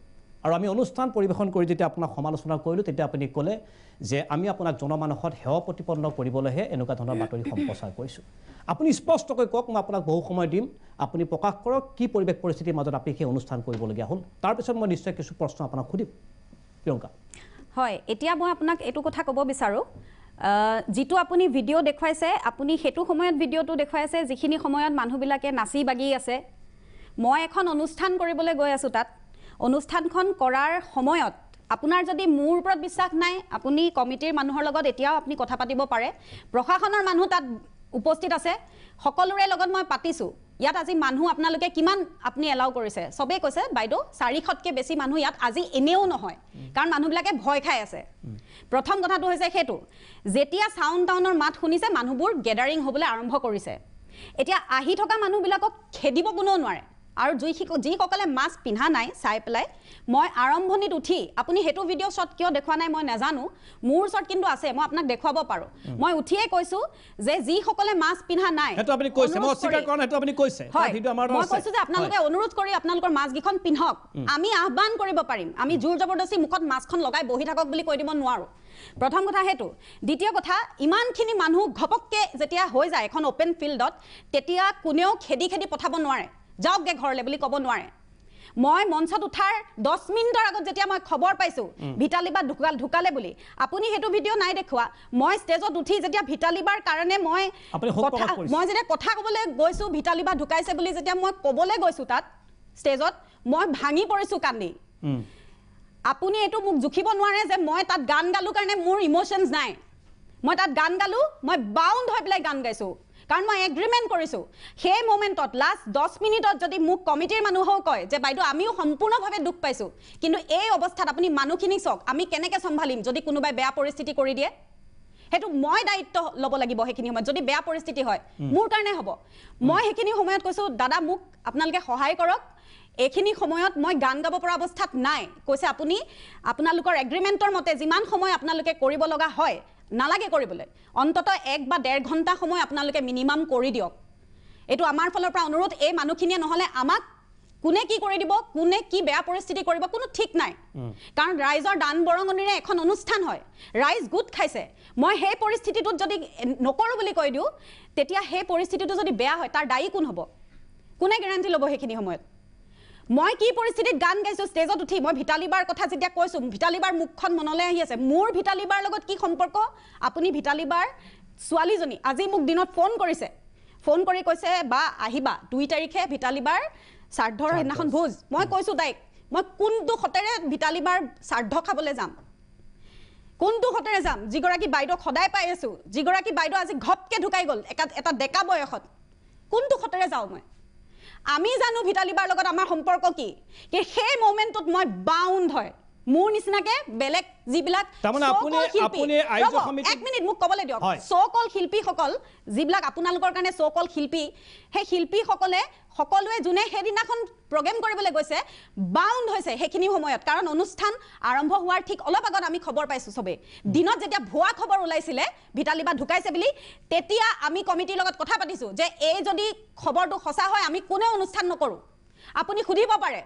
আৰু আমি অনুষ্ঠান পৰিৱেশন কৰি যেতিয়া আপোনাক সমালোচনা কৰিলোঁ তেতিয়া আপুনি ক'লে যে আমি আপোনাক জনমানসত সেৱা প্ৰতিপন্ন কৰিবলৈহে এনেকুৱা ধৰণৰ বাতৰি সম্প্ৰচাৰ কৰিছোঁ আপুনি স্পষ্টকৈ কওক মই আপোনাক বহু সময় দিম আপুনি প্ৰকাশ কৰক কি পৰিৱেশ পৰিস্থিতিৰ মাজত আপুনি সেই অনুষ্ঠান কৰিবলগীয়া হ'ল তাৰপিছত মই নিশ্চয় কিছু প্ৰশ্ন আপোনাক সুধিম প্ৰিয়ংকা হয় এতিয়া মই আপোনাক এইটো কথা ক'ব বিচাৰোঁ যিটো আপুনি ভিডিঅ' দেখুৱাইছে আপুনি সেইটো সময়ত ভিডিঅ'টো দেখুৱাইছে যিখিনি সময়ত মানুহবিলাকে নাচি বাগি আছে মই এখন অনুষ্ঠান কৰিবলৈ গৈ আছোঁ তাত অনুষ্ঠানখন কৰাৰ সময়ত আপোনাৰ যদি মোৰ ওপৰত বিশ্বাস নাই আপুনি কমিটিৰ মানুহৰ লগত এতিয়াও আপুনি কথা পাতিব পাৰে প্ৰশাসনৰ মানুহ তাত উপস্থিত আছে সকলোৰে লগত মই পাতিছোঁ ইয়াত আজি মানুহ আপোনালোকে কিমান আপুনি এলাউ কৰিছে চবেই কৈছে বাইদেউ চাৰিশতকৈ বেছি মানুহ ইয়াত আজি এনেও নহয় কাৰণ মানুহবিলাকে ভয় খাই আছে প্ৰথম কথাটো হৈছে সেইটো যেতিয়া চাউন টাউনৰ মাত শুনিছে মানুহবোৰ গেডাৰিং হ'বলৈ আৰম্ভ কৰিছে এতিয়া আহি থকা মানুহবিলাকক খেদিব কোনেও নোৱাৰে আৰু যি যিসকলে মাস্ক পিন্ধা নাই চাই পেলাই মই আৰম্ভণিত উঠি আপুনি সেইটো ভিডিঅ' শ্বট কিয় দেখুওৱা নাই মই নাজানো মোৰ শ্বট কিন্তু আছে মই আপোনাক দেখুৱাব পাৰোঁ মই উঠিয়ে কৈছোঁ যে যিসকলে মাস্ক পিন্ধা নাই আপোনালোকে অনুৰোধ কৰি আপোনালোকৰ মাস্ককেইখন পিন্ধক আমি আহ্বান কৰিব পাৰিম আমি জোৰ জবৰদস্তি মুখত মাস্কখন লগাই বহি থাকক বুলি কৈ দিব নোৱাৰোঁ প্ৰথম কথা সেইটো দ্বিতীয় কথা ইমানখিনি মানুহ ঘপককৈ যেতিয়া হৈ যায় এখন অ'পেন ফিল্ডত তেতিয়া কোনেও খেদি খেদি পঠাব নোৱাৰে যাওকগে ঘৰলে বুলি কব নোৱাৰে মই মঞ্চত উঠাৰ দহ মিনিটৰ আগত যেতিয়া মই খবৰ পাইছোঁ পাইছো বা ঢুকাল ঢুকালে বুলি আপুনি সেইটো ভিডিঅ' নাই দেখুওৱা মই ষ্টেজত উঠি যেটা ভিতালিবাৰ কাৰণে মই কথা মই যেতিয়া কথা ক'বলৈ গৈছোঁ গৈছো বা ঢুকাইছে বুলি যেতিয়া মই ক'বলৈ গৈছোঁ তাত ষ্টেজত মই ভাঙি পৰিছোঁ কান্দি আপুনি এইটো মোক জুখিব নোৱাৰে যে মই তাত গান গালোঁ কাৰণে মোৰ ইমোশনস নাই মই তাত গান গালোঁ মই বাউণ্ড হৈ পেলাই গান গাইছোঁ কাৰণ মই এগ্ৰিমেণ্ট কৰিছোঁ সেই মুমেণ্টত লাষ্ট দহ মিনিটত যদি মোক কমিটিৰ মানুহেও কয় যে বাইদেউ আমিও সম্পূৰ্ণভাৱে দুখ পাইছোঁ কিন্তু এই অৱস্থাত আপুনি মানুহখিনিক চাওক আমি কেনেকৈ চম্ভালিম যদি কোনোবাই বেয়া পৰিস্থিতি কৰি দিয়ে সেইটো মই দায়িত্ব ল'ব লাগিব সেইখিনি সময়ত যদি বেয়া পৰিস্থিতি হয় মোৰ কাৰণে হ'ব মই সেইখিনি সময়ত কৈছোঁ দাদা মোক আপোনালোকে সহায় কৰক এইখিনি সময়ত মই গান গাব পৰা অৱস্থাত নাই কৈছে আপুনি আপোনালোকৰ এগ্ৰিমেণ্টৰ মতে যিমান সময় আপোনালোকে কৰিব লগা হয় নালাগে কৰিবলৈ অন্ততঃ এক বা ডেৰ ঘণ্টা সময় আপোনালোকে মিনিমাম কৰি দিয়ক এইটো আমাৰ ফালৰ পৰা অনুৰোধ এই মানুহখিনিয়ে নহ'লে আমাক কোনে কি কৰি দিব কোনে কি বেয়া পৰিস্থিতি কৰিব কোনো ঠিক নাই কাৰণ ৰাইজৰ দান বৰঙণিৰে এখন অনুষ্ঠান হয় ৰাইজ গোট খাইছে মই সেই পৰিস্থিতিটোত যদি নকৰোঁ বুলি কৈ দিওঁ তেতিয়া সেই পৰিস্থিতিটো যদি বেয়া হয় তাৰ দায়ী কোন হ'ব কোনে গেৰাণ্টি ল'ব সেইখিনি সময়ত মই কি পৰিস্থিতিত গান গাইছোঁ ষ্টেজত উঠি মই ভিতালী কথা যেতিয়া কৈছোঁ ভিতালী মুখখন মনলৈ আহি আছে মোৰ ভিতালী লগত কি সম্পৰ্ক আপুনি ভিতালী ছোৱালীজনী আজি মোক দিনত ফোন কৰিছে ফোন কৰি কৈছে বা আহিবা দুই তাৰিখে ভিতালী বাৰ শ্ৰাদ্ধৰ সেইদিনাখন ভোজ মই কৈছোঁ তাইক মই কোনটো সতেৰে ভিতালী শ্ৰাদ্ধ খাবলৈ যাম কোনটো সতেৰে যাম যিগৰাকী বাইদেউক সদায় পাই আছোঁ যিগৰাকী বাইদেউ আজি ঘপকৈ ঢুকাই গ'ল এটা এটা ডেকা বয়সত কোনটো সতেৰে যাওঁ মই আমি জানো ভিতালী লগত আমাৰ সম্পৰ্ক কি সেই মুমেণ্টটোত মই বাউণ্ড হয় মোৰ নিচিনাকে বেলেগ যিবিলাক এক মিনিট মোক কবলে দিয়ক চৌকল শিল্পীসকল যিবিলাক আপোনালোকৰ কাৰণে চৌকল শিল্পী সেই শিল্পীসকলে সকলোৱে যোনে সেইদিনাখন প্ৰগ্ৰেম কৰিবলৈ গৈছে বাউণ্ড হৈছে সেইখিনি সময়ত কাৰণ অনুষ্ঠান আৰম্ভ হোৱাৰ ঠিক অলপ আগত আমি খবৰ পাইছোঁ চবেই দিনত যেতিয়া ভুৱা খবৰ ওলাইছিলে ভিতালী বা ঢুকাইছে বুলি তেতিয়া আমি কমিটিৰ লগত কথা পাতিছোঁ যে এই যদি খবৰটো সঁচা হয় আমি কোনেও অনুষ্ঠান নকৰোঁ আপুনি সুধিব পাৰে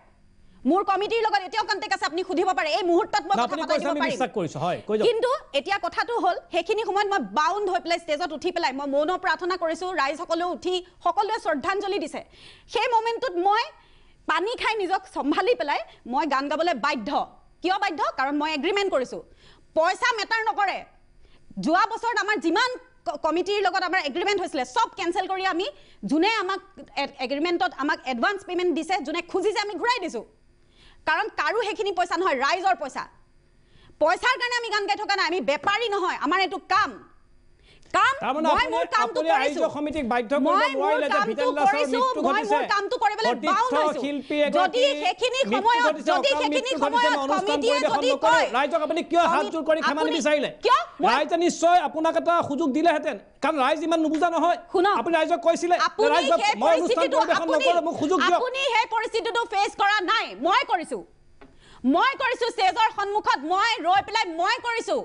মোৰ কমিটিৰ লগত এতিয়াও কণ্টেক্ট আছে আপুনি সুধিব পাৰে এই মুহূৰ্তত মই কথা পাতিব পাৰিম কিন্তু এতিয়া কথাটো হ'ল সেইখিনি সময়ত মই বাউণ্ড হৈ পেলাই ষ্টেজত উঠি পেলাই মই মৌন প্ৰাৰ্থনা কৰিছোঁ ৰাইজসকলেও উঠি সকলোৱে শ্ৰদ্ধাঞ্জলি দিছে সেই মমেণ্টটোত মই পানী খাই নিজক চম্ভালি পেলাই মই গান গাবলৈ বাধ্য কিয় বাধ্য কাৰণ মই এগ্ৰিমেণ্ট কৰিছোঁ পইচা মেটাৰ নকৰে যোৱা বছৰত আমাৰ যিমান কমিটিৰ লগত আমাৰ এগ্ৰিমেণ্ট হৈছিলে চব কেঞ্চেল কৰি আমি যোনে আমাক এগ্ৰিমেণ্টত আমাক এডভান্স পে'মেণ্ট দিছে যোনে খুজিছে আমি ঘূৰাই দিছোঁ কাৰণ কাৰো সেইখিনি পইচা নহয় ৰাইজৰ পইচা পইচাৰ কাৰণে আমি গান গাই থকা নাই আমি বেপাৰী নহয় আমাৰ এইটো কাম ৰাইজে নিশ্চয় আপোনাক এটা সুযোগ দিলেহেঁতেন কাৰণ ৰাইজ ইমান নুবুজা নহয় আপুনি ৰাইজক কৈছিলে মই কৰিছো মই কৰিছো ষ্টেজৰ সন্মুখত মই ৰৈ পেলাই মই কৰিছো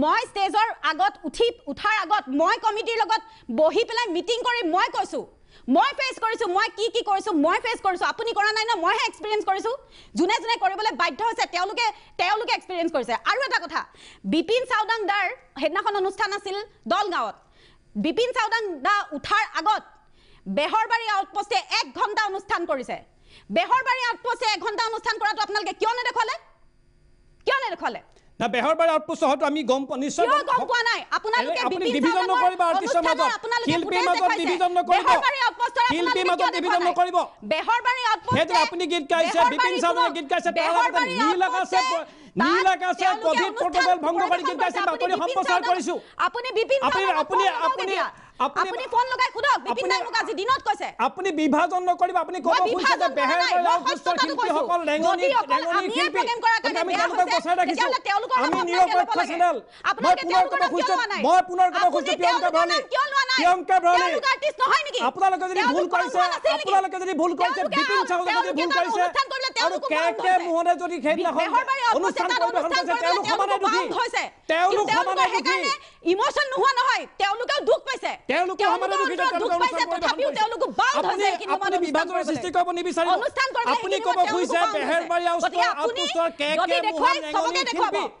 মই ষ্টেজৰ আগত উঠি উঠাৰ আগত মই কমিটিৰ লগত বহি পেলাই মিটিং কৰি মই কৈছোঁ মই ফেচ কৰিছোঁ মই কি কি কৰিছোঁ মই ফেচ কৰিছোঁ আপুনি কৰা নাই ন মইহে এক্সপিৰিয়েঞ্চ কৰিছোঁ যোনে যোনে কৰিবলৈ বাধ্য হৈছে তেওঁলোকে তেওঁলোকে এক্সপিৰিয়েঞ্চ কৰিছে আৰু এটা কথা বিপিন চাউদাং দাৰ সেইদিনাখন অনুষ্ঠান আছিল দলগাঁৱত বিপিন চাউদাং দা উঠাৰ আগত বেহৰবাৰী আউটপষ্টে এক ঘণ্টা অনুষ্ঠান কৰিছে বেহৰবাৰী আউটপষ্টে এক ঘণ্টা অনুষ্ঠান কৰাটো আপোনালোকে কিয় নেদেখুৱালে কিয় নেদেখুৱালে বেহৰ বাৰী আউটপোষ্ট চহৰটো আমি গম পাওঁ নিশ্চয় গম পোৱা নাই আপোনালোকে আপুনি ডিভিজন নকৰিব আৰ্টিষ্টৰ মাজত শিল্পীৰ মাজত ডিভিজন নকৰিব শিল্পীৰ মাজত ডিভিজন নকৰিব সেইদৰে আপুনি গীত গাইছে বিপিন চাৰ্মাই গীত গাইছে তাৰ লগতে নীল আকাশে নীল আকাশে কভিড প্ৰট'কল ভংগ কৰি গীত গাইছে বাতৰি সম্প্ৰচাৰ কৰিছো আপুনি আপুনি আপুনি আপুনি ফোন লগাই খুদক বিপিন নাই মুক আজি দিনত কৈছে আপুনি বিভাজন নকৰিব আপুনি কব খুজিছে বেহৰ কৰা হস্তক্ষেপ সকল ৰেঙনি ৰেঙনি কিপি আমি তেওঁলোকক কথা ৰাখিছো আমি নিৰপেক্ষ চেনেল আপুনি তেওঁলোকক কথা খুজিছে মই পুনৰ কথা খুজিছো প্ৰিয়ংকা ভালি প্ৰিয়ংকা ভালি তেওঁলোক আৰ্টিষ্ট নহয় নেকি আপোনালোকে যদি ভুল কৰিছে আপোনালোকে যদি ভুল কৰিছে বিপিন চাহক যদি ভুল কৰিছে তেওঁলোক কেকে মুহনে যদি খেলা হয় অনুষ্ঠান কৰিব হৈছে তেওঁলোক সমানে দুখী তেওঁলোক সমানে দুখী ইমোশন নহয় নহয় তেওঁলোকে দুখ পাইছে তেওঁলোকৰ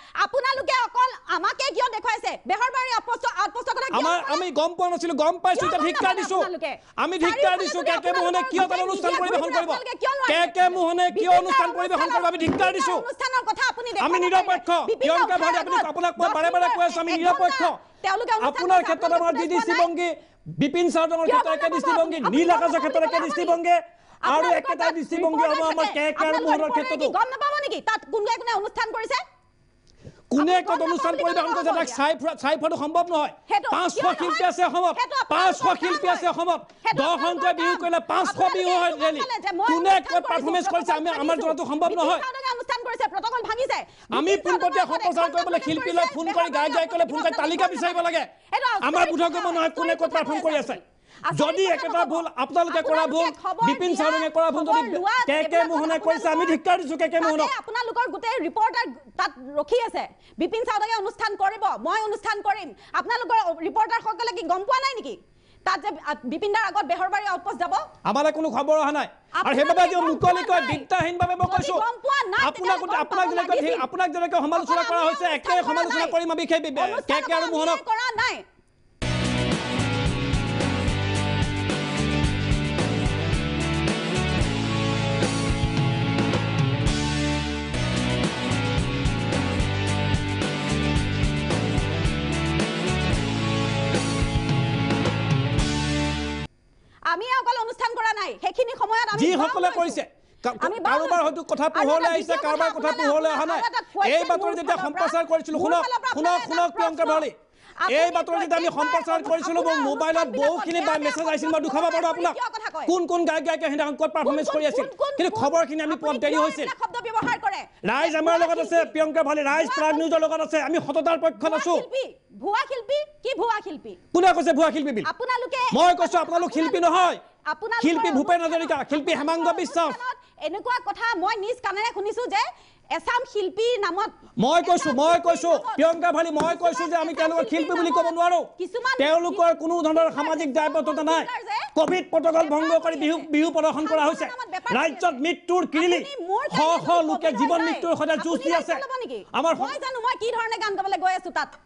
আপোনালোকে অকল আমাকে কিয় দেখুৱাইছে বেহৰবাৰী অপস্ত অপস্ত কথা আমাৰ আমি গম পোৱা নাছিলোঁ গম পাইছোঁ এটা ভিক্ষা দিছো আমি ভিক্ষা দিছো কে কে মোহনে কিয় তাৰ অনুষ্ঠান পৰিৱেশন কৰিব কে কে মোহনে কিয় অনুষ্ঠান পৰিৱেশন কৰিব আমি ভিক্ষা দিছো অনুষ্ঠানৰ কথা আপুনি দেখুৱাইছে আমি নিৰপেক্ষ বিয়ংকা ভাগ আপুনি আপোনাক মই বাৰে বাৰে কৈ আছো আমি নিৰপেক্ষ তেওঁলোকে আপোনাৰ ক্ষেত্ৰত আমাৰ দিদি শিৱংগী বিপিন চাৰ্দৰ ক্ষেত্ৰত একে দৃষ্টিভংগী নীল আকাশৰ ক্ষেত্ৰত একে দৃষ্টিভংগী আৰু একেটা দৃষ্টিভংগী হ'ব আমাৰ কে কে আৰু মোহনৰ ক্ষেত্ৰতো গম নাপাব নেকি তাত কোনে কোনে অনুষ্ঠান কৰিছে কোনে কত অনুষ্ঠান পৰিৱেশন কৰিছে তাক চাই ফুৰা চাই ফুৰাটো সম্ভৱ নহয় পাঁচশ শিল্পী আছে অসমত পাঁচশ শিল্পী আছে অসমত দহ বিহু কৰিলে পাঁচশ বিহু হয় ৰেলী কোনে কত পাৰফৰ্মেঞ্চ কৰিছে আমি আমাৰ জনাটো সম্ভৱ নহয় আমি পোনপটীয়া সম্প্ৰচাৰ কৰিবলৈ শিল্পী লৈ ফোন কৰি গায়ক গায়ক কৰিলে ফোন কৰি তালিকা বিচাৰিব লাগে আমাৰ বোধগম্য নহয় কোনে কত পাৰফৰ্ম কৰি আছে যদি একেটা ভুল আপোনালোকে কৰা ভুল বিপিন শৰ্মনে কৰা ভুল যদি কে কে মোহনে কৈছে আমি ধিক্কাৰ দিছো কে কে মোহন আপোনালোকৰ গোটেই ৰিপৰ্টাৰ তাত ৰখি আছে বিপিন শৰ্মনে অনুষ্ঠান কৰিব মই অনুষ্ঠান কৰিম আপোনালোকৰ ৰিপৰ্টাৰ সকলে কি গম পোৱা নাই নেকি তাত যে বিপিন দাৰ আগত বেহৰবাৰী আউটপোষ্ট যাব আমালৈ কোনো খবৰ অহা নাই আৰু সেইবাবে যে মুকলি কৈ বিত্তাহীনভাৱে মই কৈছো আপোনাক আপোনাক যেনেকৈ আপোনাক যেনেকৈ সমালোচনা কৰা হৈছে একে সমালোচনা কৰিম আমি সেই কে কে আৰু মোহনক কৰা নাই সেইখিনি সময়ত আমি যিসকলে কৈছে কাৰোবাৰ হয়তো কথা পোহৰলে আহিছে কাৰোবাৰ কথা পোহৰলে অহা নাই এই বাতৰি যেতিয়া সম্প্ৰচাৰ কৰিছিলো শুনক শুনক শুনক প্ৰিয়ংকা ভাৰি এই বাতৰি যেতিয়া আমি সম্প্ৰচাৰ কৰিছিলো মোৰ মোবাইলত বহুখিনি মেছেজ আহিছিল মই দুখাব পাৰো আপোনাক কোন কোন গায়ক গায়কে সেইদিনাখন ক'ত পাৰফৰ্মেঞ্চ কৰি আছিল কিন্তু খবৰখিনি আমি পোৱা দেৰি হৈছিল ৰাইজ আমাৰ লগত আছে প্ৰিয়ংকা ভালি ৰাইজ প্ৰাগ নিউজৰ লগত আছে আমি সততাৰ পক্ষত আছো ভুৱা শিল্পী কি ভুৱা শিল্পী কোনে কৈছে ভুৱা শিল্পী আপোনালোকে মই কৈছো আপোনালোক শিল্পী নহয় আপোনাৰ শিল্পী ভূপেন হাজৰিকা শিল্পী হেমাংগ বিশ্বাস এনেকুৱা কথা মই নিজ কাণেৰে শুনিছো যে এছাম শিল্পীৰ নামত মই কৈছো মই কৈছো প্ৰিয়ংকা ভালি মই কৈছো যে আমি তেওঁলোকৰ শিল্পী বুলি ক'ব নোৱাৰো তেওঁলোকৰ কোনো ধৰণৰ সামাজিক দায়বদ্ধতা নাই কভিড প্ৰটকল ভংগ কৰি বিহু বিহু প্ৰদৰ্শন কৰা হৈছে ৰাজ্যত মৃত্যুৰ কিৰিলি শ শ লোকে জীৱন মৃত্যুৰ সৈতে যুঁজ দি আছে আমাৰ মই জানো মই কি ধৰণে গান গাবলৈ গৈ আছো তাত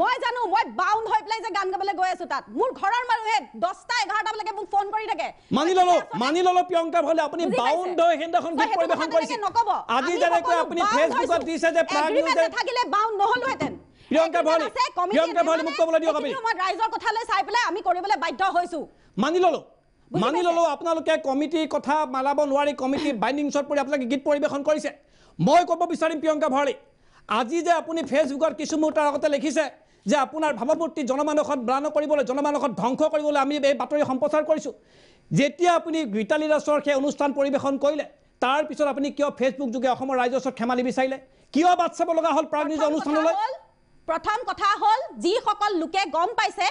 মই জানো মই বাউণ্ড হৈ পেলাই গান গাবলৈ গৈ আছো তাত মোৰ ঘৰৰ মানুহে দহটা এঘাৰটালৈকে মোক ফোন কৰি থাকে মানি ল'লো মানি ল'লো প্ৰিয়ংকা ভালে আপুনি বাউণ্ড হৈ সেইদিনাখন গীত পৰিৱেশন কৰিছে নক'ব আজি যেনেকৈ আপুনি ফেচবুকত দিছে যে থাকিলে বাউণ্ড নহ'লোহেঁতেন গীত পৰিৱেশন কৰিছে মই ক'ব বিচাৰিম প্ৰিয়ংকা ভৰালী আজি যে আপুনি ফেচবুকত কিছু মুহূৰ্তৰ আগতে লিখিছে যে আপোনাৰ ভাৱমূৰ্তি জনমানসত ব্লান কৰিবলৈ জনমানসত ধ্বংস কৰিবলৈ আমি এই বাতৰি সম্প্ৰচাৰ কৰিছোঁ যেতিয়া আপুনি গীতালি দাসৰ সেই অনুষ্ঠান পৰিৱেশন কৰিলে তাৰপিছত আপুনি কিয় ফেচবুক যোগে অসমৰ ৰাইজৰ ওচৰত খেমালি বিচাৰিলে কিয় বাট চাব লগা হ'ল প্ৰাগ নিউজ অনুষ্ঠানলৈ প্ৰথম কথা হ'ল যিসকল লোকে গম পাইছে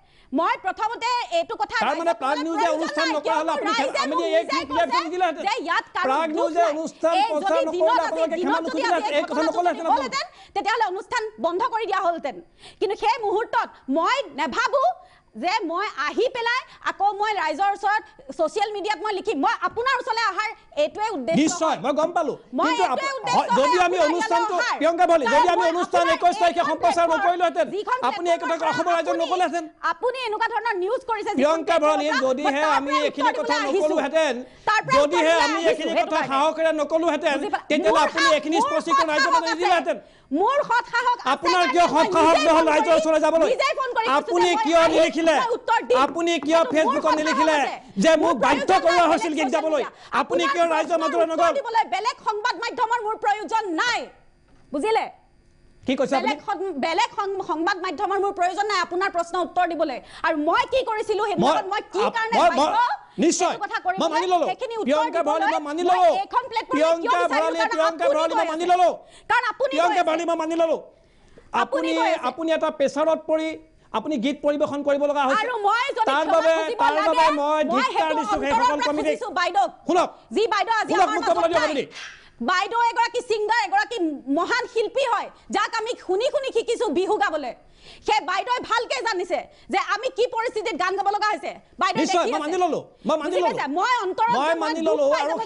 মই প্ৰথমতে এইটো কথা তাৰ মানে প্ৰাগ নিউজে অনুষ্ঠান নকৰা হ'ল আপুনি আমি যে এক বিজ্ঞাপন দিলে যে ইয়াত প্ৰাগ নিউজে অনুষ্ঠান প্ৰচাৰ নকৰা হ'ল আপুনি কিমান যদি এই কথা নকলে হ'ল তেতিয়া হলে অনুষ্ঠান বন্ধ কৰি দিয়া হ'লতেন কিন্তু সেই মুহূৰ্তত মই নেভাবো যে মই আহি পেলাই আকৌ মই ৰাইজৰ ওচৰত ছচিয়েল মিডিয়াত মই লিখিম মই আপোনাৰ ওচৰলৈ অহাৰ এইটোৱে উদ্দেশ্য নিশ্চয় মই গম পালো কিন্তু যদি আমি অনুষ্ঠানটো প্ৰিয়ংকা বলি যদি আমি অনুষ্ঠান একৈশ তাৰিখে সম্প্ৰচাৰ নকৰিলোহেঁতেন আপুনি এই কথা অসম ৰাইজক নকলেহেঁতেন আপুনি এনেকুৱা ধৰণৰ নিউজ কৰিছে প্ৰিয়ংকা বলি যদিহে আমি এইখিনি কথা নকলোহেঁতেন যদিহে আমি এইখিনি কথা সাহসেৰে নকলোহেঁতেন তেতিয়াহ'লে আপুনি এইখিনি স্পষ্টীকৰণ ৰাইজক নিদিলেহেঁতেন মোৰ সৎ সাহস আপোনাৰ কিয় সৎ সাহস নহল ৰাইজৰ ওচৰলৈ যাবলৈ আপুনি কিয় নিলিখিলে আপুনি কিয় ফেচবুকত নিলিখিলে যে মোক বাধ্য কৰোৱা হৈছিল গীত যাবলৈ আপুনি কিয় ৰাইজৰ মাজলৈ নগৰ বেলেগ সংবাদ মাধ্যমৰ মোৰ প্ৰয়োজন নাই বুজিলে কি কৈছে আপুনি বেলেক বেলেক সংবাদ মাধ্যমৰ মোৰ প্ৰয়োজন নাই আপোনাৰ প্ৰশ্ন উত্তৰ দিবলৈ আৰু মই কি কৰিছিলোঁ সেইবিলাকত মই কি কাৰণে বাধ্য গীত পৰিৱেশন কৰিব লগা হৈছে তাৰ বাবে মই শুনক যি বাইদেউ বাইদেউ এগৰাকী ছিংগাৰ এগৰাকী মহান শিল্পী হয় যাক আমি শুনি শুনি শিকিছোঁ বিহু গাবলৈ সেই বাইদেউ ভালকে জানিছে যে আমি কি পৰিস্থিতিত গান গাব লগা হৈছে কৰিছে য'ত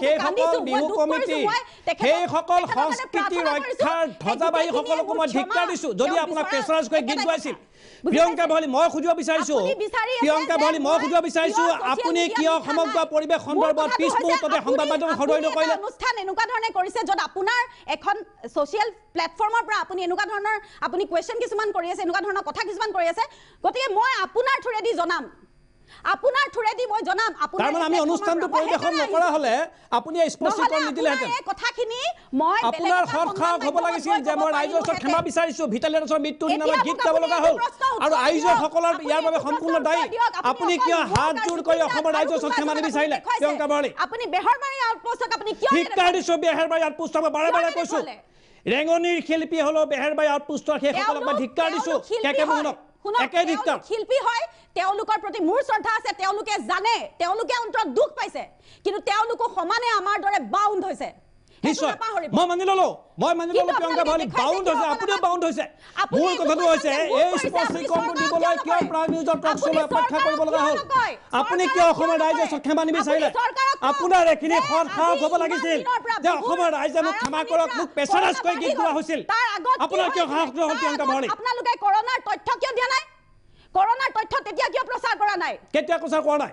আপোনাৰ এখন ছচিয়েল প্লেটফৰ্মৰ পৰা আপুনি এনেকুৱা ধৰণৰ আপুনি কুৱেশ্যন কিছুমান কৰি আছে এনেকুৱা ধৰণৰ কথা কিছমান কৰি আছে গতিকে মই আপোনাৰ থ্ৰুৰেদি জনাম আপোনাৰ থ্ৰুৰেদি মই জনাম আপোনাৰ আমি অনুষ্ঠানটো পৰিৱেশন নকৰা হলে আপুনি স্পষ্টীকৰণ নিদিলে হেতেন কথাখিনি মই আপোনাৰ সৎসাহক হ'ব লাগিছিল যে মই ৰাইজৰ ওচৰত ক্ষমা বিচাৰিছো ভিতালী দাসৰ মৃত্যুৰ দিনা মই গীত গাব লগা হ'ল আৰু ৰাইজসকলৰ ইয়াৰ বাবে সম্পূৰ্ণ দায়ী আপুনি কিয় হাত জোৰ কৰি অসমৰ ৰাইজৰ ওচৰত ক্ষমা নিবিচাৰিলে প্ৰিয়ংকা বৰ্মী আপুনি বেহৰবাৰী আউটপোষ্টক আপুনি কিয় ভিক্ষা দিছো বেহৰবাৰী আউটপোষ্টক মই বাৰে বাৰে কৈছো ৰেঙনিৰ শিল্পী হ'লেও বেহেৰবাই আউটপোষ্টৰ সেইসকলক মই ধিক্কাৰ দিছো শিল্পী হয় তেওঁলোকৰ প্ৰতি মোৰ শ্ৰদ্ধা আছে তেওঁলোকে জানে তেওঁলোকে অন্তৰত দুখ পাইছে কিন্তু তেওঁলোকো সমানে আমাৰ দৰে বাউণ্ড হৈছে নিশ্চয় মই মানি ললো মই মানি ললো প্ৰিয়ংকা ভঁৰালী বাউণ্ড হৈছে আপুনিও বাউণ্ড হৈছে মোৰ কথাটো হৈছে এই স্পষ্টীকৰণটো দিবলৈ কিয় প্ৰাইম নিউজৰ টক শ্ব'লৈ অপেক্ষা কৰিব লগা হ'ল আপুনি কিয় অসমৰ ৰাইজে ক্ষমা নিবিচাৰিলে আপোনাৰ এইখিনি সৎ সাহস হ'ব লাগিছিল যে অসমৰ ৰাইজে মোক ক্ষমা কৰক মোক পেচাৰাজ কৰি গীত গোৱা হৈছিল আপোনাৰ কিয় সাহস নহ'ল প্ৰিয়ংকা ভঁৰালী আপোনালোকে কৰোণাৰ তথ্য কিয় দিয়া নাই কৰোণাৰ তথ্য তেতিয়া কিয় প্ৰচাৰ কৰা নাই কেতিয়া প্ৰচাৰ কৰা নাই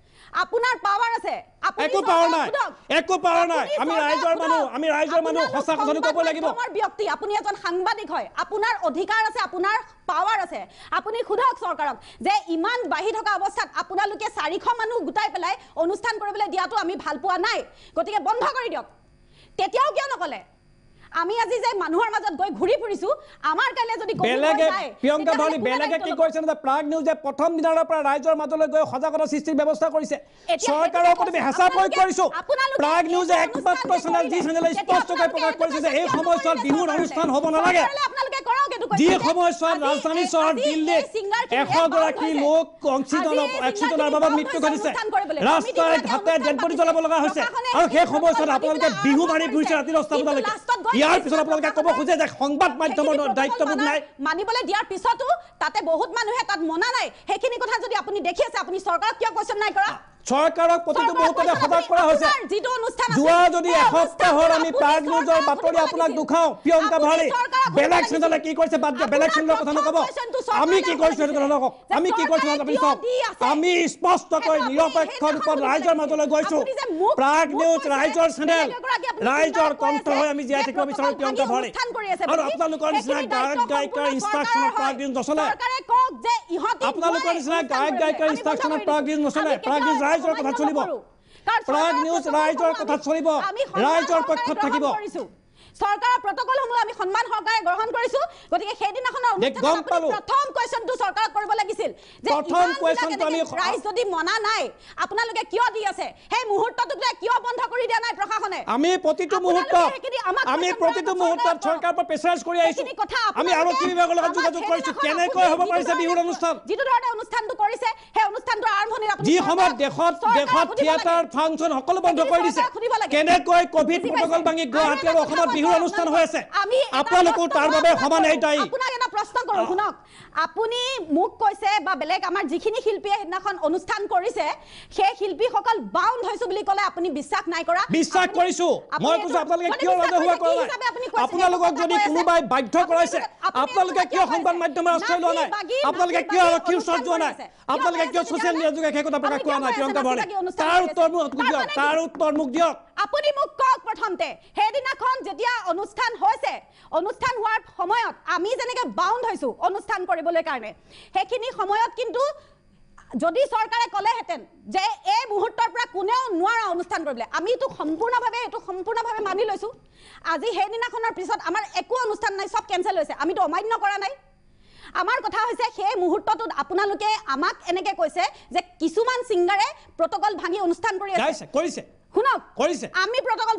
আপোনাৰ পাওয়াৰ আছে আপনি একো পাওয়াৰ নাই একো পাওয়াৰ নাই আমি ৰাইজৰ মানুহ আমি ৰাইজৰ মানুহ সচা কথা কব লাগিব আমাৰ ব্যক্তি আপুনি এজন সাংবাদিক হয় আপোনাৰ অধিকাৰ আছে আপোনাৰ পাৱাৰ আছে আপুনি খুদক সৰকাৰক যে ইমান বাহি থকা অৱস্থাত আপোনালোকে চাৰিখ মানুহ গুটাই পেলাই অনুষ্ঠান কৰিবলৈ দিয়াটো আমি ভাল পোৱা নাই গতিকে বন্ধ কৰি দিয়ক তেতিয়াও কিয় নকলে আমি আজি যে মানুহৰ মাজত গৈ ঘূৰি ফুৰিছো আমাৰ কাইলৈ যদি প্ৰিয়ংকা ধোনি বেলেগে কি কৈছে যে প্ৰাগ নিউজে প্ৰথম দিনাৰ পৰা ৰাইজৰ মাজলৈ গৈ সজাগতা সৃষ্টিৰ ব্যৱস্থা কৰিছে চৰকাৰৰ ওপৰত আমি হেঁচা কৰিছো প্ৰাগ নিউজে একমাত্ৰ চেনেল যি চেনেলে স্পষ্টকৈ প্ৰকাশ কৰিছে যে এই সময়ছোৱাত বিহুৰ অনুষ্ঠান হ'ব নালাগে যি সময়ছোৱাত ৰাজধানী চহৰ দিল্লীত এশগৰাকী লোক অংশীদলৰ এক্সিডেণ্টৰ বাবে মৃত্যু ঘটিছে ৰাস্তাৰ হাতে জেনপতি জ্বলাব লগা হৈছে আৰু সেই সময়ছোৱাত আপোনালোকে বিহু মাৰি ফুৰিছে ৰাতি দহটা বজালৈকে দিয়াৰ পিছত আপোনালোকে কব খোজে যে সংবাদ মাধ্যমৰ দায়িত্ববোধ নাই মানিবলৈ দিয়াৰ পিছতো তাতে বহুত মানুহে তাত মনা নাই সেইখিনি কথা যদি আপুনি দেখি আছে আপুনি চৰকাৰক কিয় কোৱেশ্যন নাই কৰা চৰকাৰক প্ৰতিটো মুহূৰ্ততে সজাগ কৰা হৈছে যোৱা যদি এসপ্তাহৰ আমি পাৰ্ক নিউজৰ বাতৰি আপোনাক দুখাওঁ প্ৰিয়ংকা ভাৰী বেলেগ চেনেলে কি কৈছে বাদ দিয়া বেলেগ চেনেলৰ কথা নক'ব আমি কি কৈছোঁ সেইটো কথা নকওক আমি কি কৈছোঁ আপুনি চাওক আমি স্পষ্টকৈ নিৰপেক্ষ ৰূপত ৰাইজৰ মাজলৈ গৈছোঁ প্ৰাগ নিউজ ৰাইজৰ চেনেল ৰাইজৰ কণ্ঠ হৈ আমি জীয়াই থাকিব বিচাৰোঁ প্ৰিয়ংকা ভাৰী আৰু আপোনালোকৰ নিচিনা গায়ক গায়িকাৰ ইনষ্ট্ৰাকশ্যনত প্ৰাগ নিউজ নচলে আপোনালোকৰ নিচিনা গায়ক গায়িকাৰ ইনষ্ট্ৰাকশ্যনত প্ৰাগ নিউজ নচলে প্ৰাগ নিউজ ৰাইজৰ কথা চলিব প্ৰাগ নিউজ ৰাইজৰ কথা চলিব ৰাইজৰ পক্ষত থাকিব চৰকাৰৰ প্ৰটকল আমি সন্মান সহকাৰে গ্ৰহণ কৰিছো গতিকে সেইদিনাখনৰ যিটো ধৰণে অনুষ্ঠানটো কৰিছে সেই অনুষ্ঠানটোৰ আৰম্ভণি যি অসমত বিহুৰ অনুষ্ঠান হৈ আছে আমি আপোনালোকৰ তাৰ বাবে সমান এইটাই আপোনাক এটা প্ৰশ্ন কৰো শুনক আপুনি মোক কৈছে বা বেলেগ আমাৰ যিখিনি শিল্পীয়ে সেইদিনাখন অনুষ্ঠান কৰিছে সেই শিল্পীসকল বাউণ্ড হৈছো বুলি ক'লে আপুনি বিশ্বাস নাই কৰা বিশ্বাস কৰিছো মই কৈছো আপোনালোকে কিয় ৰাজহুৱা কৰা আপোনালোকক যদি কোনোবাই বাধ্য কৰাইছে আপোনালোকে কিয় সংবাদ মাধ্যমৰ আশ্ৰয় লোৱা নাই আপোনালোকে কিয় আৰক্ষীৰ ওচৰত যোৱা নাই আপোনালোকে কিয় ছ'চিয়েল মিডিয়া যোগে সেই কথা প্ৰকাশ কৰা নাই প্ৰিয়ংকা ভৰালী তাৰ উত্তৰ মোক দিয়ক তাৰ উত্তৰ মোক দিয়ক আপুনি মোক কওক প্ৰথমতে সেইদিনাখন যেতিয়া অনুষ্ঠান হৈছে অনুষ্ঠান হোৱাৰ সময়ত আমি যেনেকৈ বাউণ্ড হৈছো অনুষ্ঠান কৰি যদি চৰকাৰে ক'লেহেঁতেন যে এই মুহূৰ্তৰ পৰা কোনেও নোৱাৰা অনুষ্ঠান কৰিবলৈ আমিতো সম্পূৰ্ণভাৱে এইটো সম্পূৰ্ণভাৱে মানি লৈছোঁ আজি সেইদিনাখনৰ পিছত আমাৰ একো অনুষ্ঠান নাই চব কেঞ্চেল হৈছে আমিতো অমান্য কৰা নাই আমাৰ কথা হৈছে সেই মুহূৰ্তটোত আপোনালোকে আমাক এনেকৈ কৈছে যে কিছুমান ছিংগাৰে প্ৰটকল ভাঙি অনুষ্ঠান কৰি আছে কৰিছে শুনক কৰিছে আমি প্ৰটকল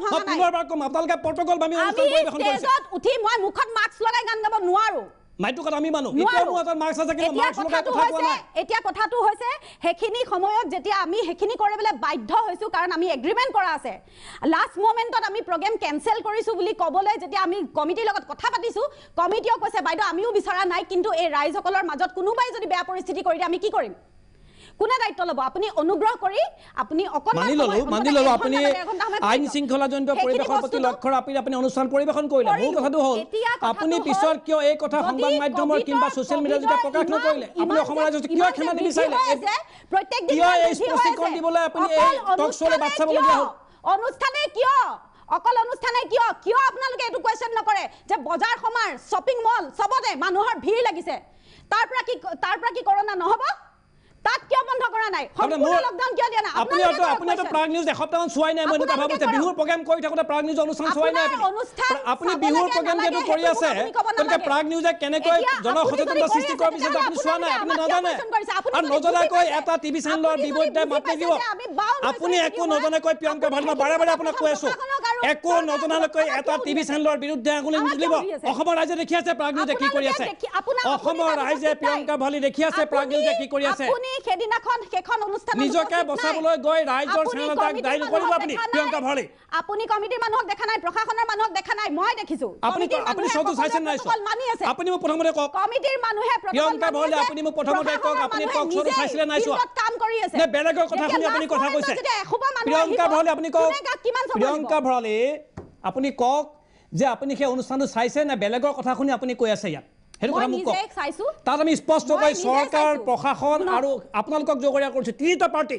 ভাঙা নাই মাইটোকত আমি মানো ইকোমো এটা মাৰ্কস আছে কিন্তু মাৰ্কস লগা কথা কোৱা নাই এতিয়া কথাটো হৈছে হেখিনি সময়ত যেতিয়া আমি হেখিনি কৰিবলে বাধ্য হৈছো কাৰণ আমি এগ্ৰিমেন্ট কৰা আছে লাষ্ট মোমেন্টত আমি প্ৰগ্ৰাম কেনসেল কৰিছো বুলি কবলৈ যেতিয়া আমি কমিটিৰ লগত কথা পাতিছো কমিটিয়ে কৈছে বাইদ আমিও বিচাৰা নাই কিন্তু এই ৰাইজসকলৰ মাজত কোনোবাই যদি বেয়া পৰিস্থিতি কৰি দিয়ে আমি কি কৰিম কোনে দায়িত্ব ল'ব আপুনি অনুগ্ৰহ কৰি আপুনি অকণমান মানি ল'লো মানি ল'লো আপুনি আইন শৃংখলাজনিত পৰিৱেশৰ প্ৰতি লক্ষ্য ৰাখি আপুনি অনুষ্ঠান পৰিৱেশন কৰিলে মোৰ কথাটো হ'ল আপুনি পিছত কিয় এই কথা সংবাদ মাধ্যমৰ কিংবা ছ'চিয়েল মিডিয়াত প্ৰকাশ নকৰিলে আপুনি অসমৰ ৰাইজক কিয় ক্ষমা নিবিচাৰিলে প্ৰত্যেক দিন এই স্পষ্টীকৰণ দিবলৈ আপুনি এই টক শ্ব'লৈ বাট চাবলগীয়া অনুষ্ঠানে কিয় অকল অনুষ্ঠানে কিয় কিয় আপোনালোকে এইটো কুৱেশ্যন নকৰে যে বজাৰ সমাৰ শ্বপিং মল চবতে মানুহৰ ভিৰ লাগিছে তাৰ পৰা কি তাৰ পৰা কি কৰোণা নহ'ব তাত কিয় বন্ধ কৰা নাই সম্পূৰ্ণ লকডাউন কিয় দিয়া নাই আপুনি আপুনি আপুনি এটা প্ৰাগ নিউজ এসপ্তাহমান চোৱাই নাই মই এটা ভাবো যে বিহুৰ প্ৰগ্ৰাম কৰি থাকোঁতে প্ৰাগ নিউজ অনুষ্ঠান চোৱাই নাই আপুনি বিহুৰ প্ৰগ্ৰাম যেটো কৰি আছে তেন্তে প্ৰাগ নিউজে কেনেকৈ জনসচেতনতা সৃষ্টি কৰাৰ পিছত আপুনি চোৱা নাই আপুনি নজানে আৰু নজনাকৈ এটা টিভি চেনেলৰ বিপৰীতে মাত নিদিব আপুনি একো নজনাকৈ প্ৰিয়ংকা ভাৰ্মা বাৰে বাৰে আপোনাক কৈ আছো একো নজনালৈ এটা টিভি চেনেলৰ বিৰুদ্ধে আঙুলি নুতুলিব অসমৰ ৰাইজে দেখি আছে প্ৰাগনিউজে কি কৰি আছে অসমৰ ৰাইজে প্ৰিয়ংকা ভালি দেখি আছে প্ৰাগনিউজে কি কৰি আছে নিজকে বচাবলৈ গৈ ৰাইজৰ চেনেল এটাক দায়ী নকৰিব আপুনি প্ৰিয়ংকা ভালি আপুনি কমিটিৰ মানুহক দেখা নাই প্ৰশাসনৰ মানুহক দেখা নাই মই দেখিছো আপুনি আপুনি চকু চাইছে নাই আপুনি মোক প্ৰথমতে কওক কমিটিৰ মানুহে প্ৰিয়ংকা ভালি আপুনি মোক প্ৰথমতে কওক আপুনি কওক চকু চাইছিলে নাই চোৱা কাম কৰি আছে বেলেগৰ কথা শুনি আপুনি কথা কৈছে প্ৰিয়ংকা ভালি আপুনি কওক প্ৰিয়ংকা ভৰালি চাই আপুনি কওক যে আপুনি সেই অনুষ্ঠানটো চাইছে নে বেলেগৰ কথা শুনি আপুনি কৈ আছে ইয়াত সেইটো কথা মোক তাত আমি স্পষ্টকৈ চৰকাৰ প্ৰশাসন আৰু আপোনালোকক জগৰীয়া কৰিছোঁ তিনিটা পাৰ্টি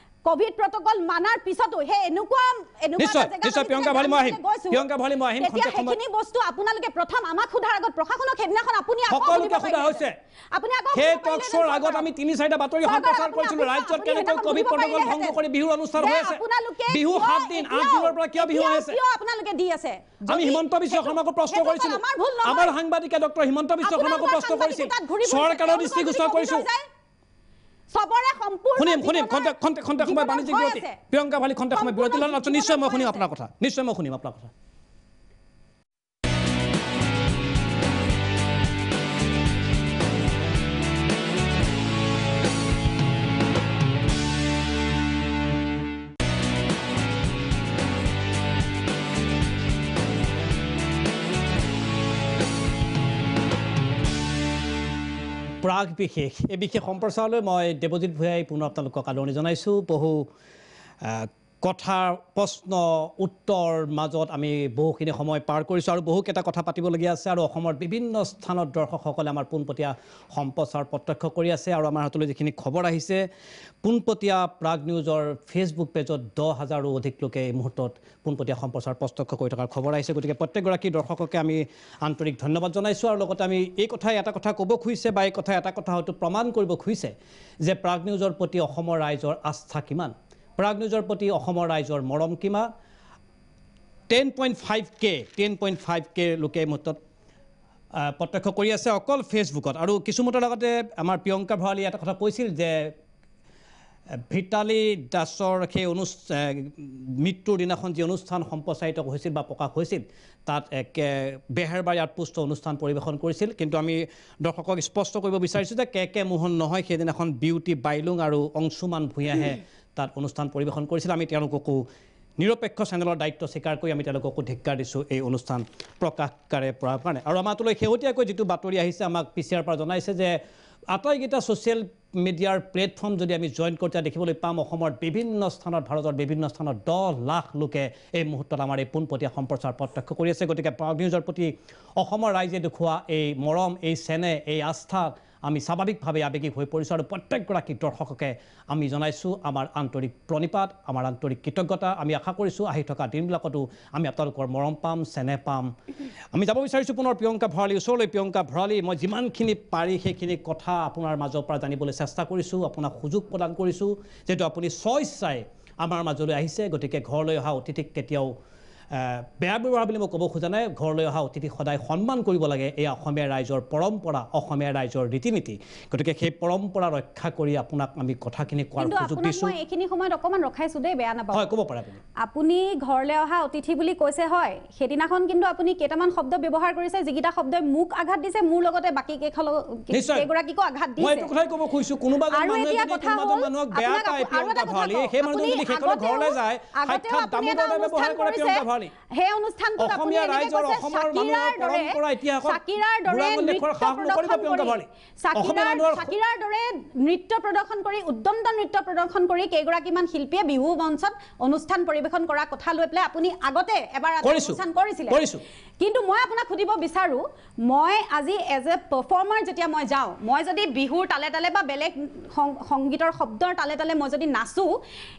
কোভিড প্ৰটকল মানাৰ পিছতো হে এনেকুৱা এনেকুৱা প্ৰিয়ংকা ভালি মই আহিম প্ৰিয়ংকা ভালি মই আহিম এতিয়া সেইখিনি বস্তু আপোনালোকে প্ৰথম আমাক সোধাৰ আগত প্ৰশাসনক সেইদিনাখন আপুনি সকলোকে সোধা হৈছে আপুনি আকৌ সেই টক্সৰ আগত আমি তিনি চাৰিটা বাতৰি সম্প্ৰচাৰ কৰিছিলোঁ ৰাজ্যত কেনেকৈ কোভিড প্ৰটকল ভংগ কৰি বিহুৰ অনুষ্ঠান হৈ আছে বিহু সাত দিন আঠ দিনৰ পৰা কিয় বিহু হৈ আছে কিয় দি আছে আমি হিমন্ত বিশ্ব শৰ্মাকো প্ৰশ্ন কৰিছিলোঁ আমাৰ সাংবাদিকে ডক্টৰ হিমন্ত বিশ্ব শৰ্মাকো প্ৰশ্ন কৰিছিল চৰকাৰৰ দৃষ্টিগোচৰ কৰিছোঁ সবৰে সম্পূৰ্ণ শুনিম শুনিম নিশ্চয় মই শুনিম আপোনাৰ কথা নিশ্চয় মই শুনিম আপোনাৰ কথা প্ৰাগ বিশেষ এই বিশেষ সম্প্ৰচাৰলৈ মই দেৱজিত ভূঞাই পুনৰ আপোনালোকক আদৰণি জনাইছোঁ বহু কথা প্ৰশ্ন উত্তৰ মাজত আমি বহুখিনি সময় পাৰ কৰিছোঁ আৰু বহুকেইটা কথা পাতিবলগীয়া আছে আৰু অসমৰ বিভিন্ন স্থানত দৰ্শকসকলে আমাৰ পোনপটীয়া সম্প্ৰচাৰ প্ৰত্যক্ষ কৰি আছে আৰু আমাৰ হাতলৈ যিখিনি খবৰ আহিছে পোনপটীয়া প্ৰাগ নিউজৰ ফেচবুক পেজত দহ হাজাৰো অধিক লোকে এই মুহূৰ্তত পোনপটীয়া সম্প্ৰচাৰ প্ৰত্যক্ষ কৰি থকাৰ খবৰ আহিছে গতিকে প্ৰত্যেকগৰাকী দৰ্শককে আমি আন্তৰিক ধন্যবাদ জনাইছোঁ আৰু লগতে আমি এই কথাই এটা কথা ক'ব খুজিছে বা এই কথাই এটা কথা হয়তো প্ৰমাণ কৰিব খুজিছে যে প্ৰাগ নিউজৰ প্ৰতি অসমৰ ৰাইজৰ আস্থা কিমান প্ৰাগ নিউজৰ প্ৰতি অসমৰ ৰাইজৰ মৰম কিমা টেন পইণ্ট ফাইভ কে টেন পইণ্ট ফাইভ কে লোকে মুঠত প্ৰত্যক্ষ কৰি আছে অকল ফেচবুকত আৰু কিছুমতৰ লগতে আমাৰ প্ৰিয়ংকা ভৰালীয়ে এটা কথা কৈছিল যে ভিতালী দাসৰ সেই অনু মৃত্যুৰ দিনাখন যি অনুষ্ঠান সম্প্ৰচাৰিত হৈছিল বা প্ৰকাশ হৈছিল তাত একে বেহেৰবাৰী আৰ্টপুষ্ট অনুষ্ঠান পৰিৱেশন কৰিছিল কিন্তু আমি দৰ্শকক স্পষ্ট কৰিব বিচাৰিছোঁ যে কে কে মোহন নহয় সেইদিনাখন বিউটি বাইলুং আৰু অংশুমান ভূঞাহে তাত অনুষ্ঠান পৰিৱেশন কৰিছিল আমি তেওঁলোককো নিৰপেক্ষ চেনেলৰ দায়িত্ব স্বীকাৰ কৰি আমি তেওঁলোককো ধিক্কাৰ দিছোঁ এই অনুষ্ঠান প্ৰকাশকাৰে পৰাৰ কাৰণে আৰু আমাৰ তালৈ শেহতীয়াকৈ যিটো বাতৰি আহিছে আমাক পি চি আৰ পৰা জনাইছে যে আটাইকেইটা ছ'চিয়েল মিডিয়াৰ প্লেটফৰ্ম যদি আমি জইন কৰি তেতিয়া দেখিবলৈ পাম অসমৰ বিভিন্ন স্থানত ভাৰতৰ বিভিন্ন স্থানত দহ লাখ লোকে এই মুহূৰ্তত আমাৰ এই পোনপটীয়া সম্প্ৰচাৰ প্ৰত্যক্ষ কৰি আছে গতিকে পাৱাৰ নিউজৰ প্ৰতি অসমৰ ৰাইজে দেখুওৱা এই মৰম এই চেনে এই আস্থা আমি স্বাভাৱিকভাৱে আৱেগিক হৈ পৰিছোঁ আৰু প্ৰত্যেকগৰাকী দৰ্শককে আমি জনাইছোঁ আমাৰ আন্তৰিক প্ৰণিপাত আমাৰ আন্তৰিক কৃতজ্ঞতা আমি আশা কৰিছোঁ আহি থকা দিনবিলাকতো আমি আপোনালোকৰ মৰম পাম চেনেহ পাম আমি যাব বিচাৰিছোঁ পুনৰ প্ৰিয়ংকা ভৰালী ওচৰলৈ প্ৰিয়ংকা ভৰালী মই যিমানখিনি পাৰি সেইখিনি কথা আপোনাৰ মাজৰ পৰা জানিবলৈ চেষ্টা কৰিছোঁ আপোনাক সুযোগ প্ৰদান কৰিছোঁ যিহেতু আপুনি চাই আমাৰ মাজলৈ আহিছে গতিকে ঘৰলৈ অহা অতিথিক কেতিয়াও বেয়া ব্যৱহাৰ বুলি মই ক'ব খোজা নাই ঘৰলৈ অহা অতিথি সদায় সন্মান কৰিব লাগে এয়া অসমীয়া ৰাইজৰ পৰম্পৰা অসমীয়া ৰাইজৰ ৰীতি নীতি গতিকে সেই পৰম্পৰা ৰক্ষা কৰি আপোনাক আমি কথাখিনি কোৱাৰ সুযোগ দিছোঁ এইখিনি সময়ত অকণমান ৰখাইছোঁ দেই বেয়া নাপাওঁ হয় ক'ব পাৰে আপুনি আপুনি ঘৰলৈ অহা অতিথি বুলি কৈছে হয় সেইদিনাখন কিন্তু আপুনি কেইটামান শব্দ ব্যৱহাৰ কৰিছে যিকেইটা শব্দই মোক আঘাত দিছে মোৰ লগতে বাকী কেইখন কেইগৰাকীকো আঘাত দিছে মই এইটো কথাই ক'ব খুজিছোঁ কোনোবা আৰু এতিয়া কথা হ'ল মানুহক বেয়া পায় সেই মানুহজন যদি সেইখন ঘৰলৈ যায় সাক্ষাৎ দামোদৰ ব্যৱহাৰ কৰে নৃত্য প্ৰদৰ্শন কৰি উদ্যমদ নৃত্য প্ৰদৰ্শন কৰি কেইগৰাকীমান শিল্পীয়ে বিহু মঞ্চত অনুষ্ঠান পৰিৱেশন কৰা কথা লৈ পেলাই আপুনি আগতে এবাৰ কিন্তু মই আপোনাক সুধিব বিচাৰোঁ মই আজি এজ এ পাৰফৰ্মাৰ যেতিয়া মই যাওঁ মই যদি বিহুৰ তালে তালে বা বেলেগ সংগীতৰ শব্দৰ তালে তালে মই যদি নাচোঁ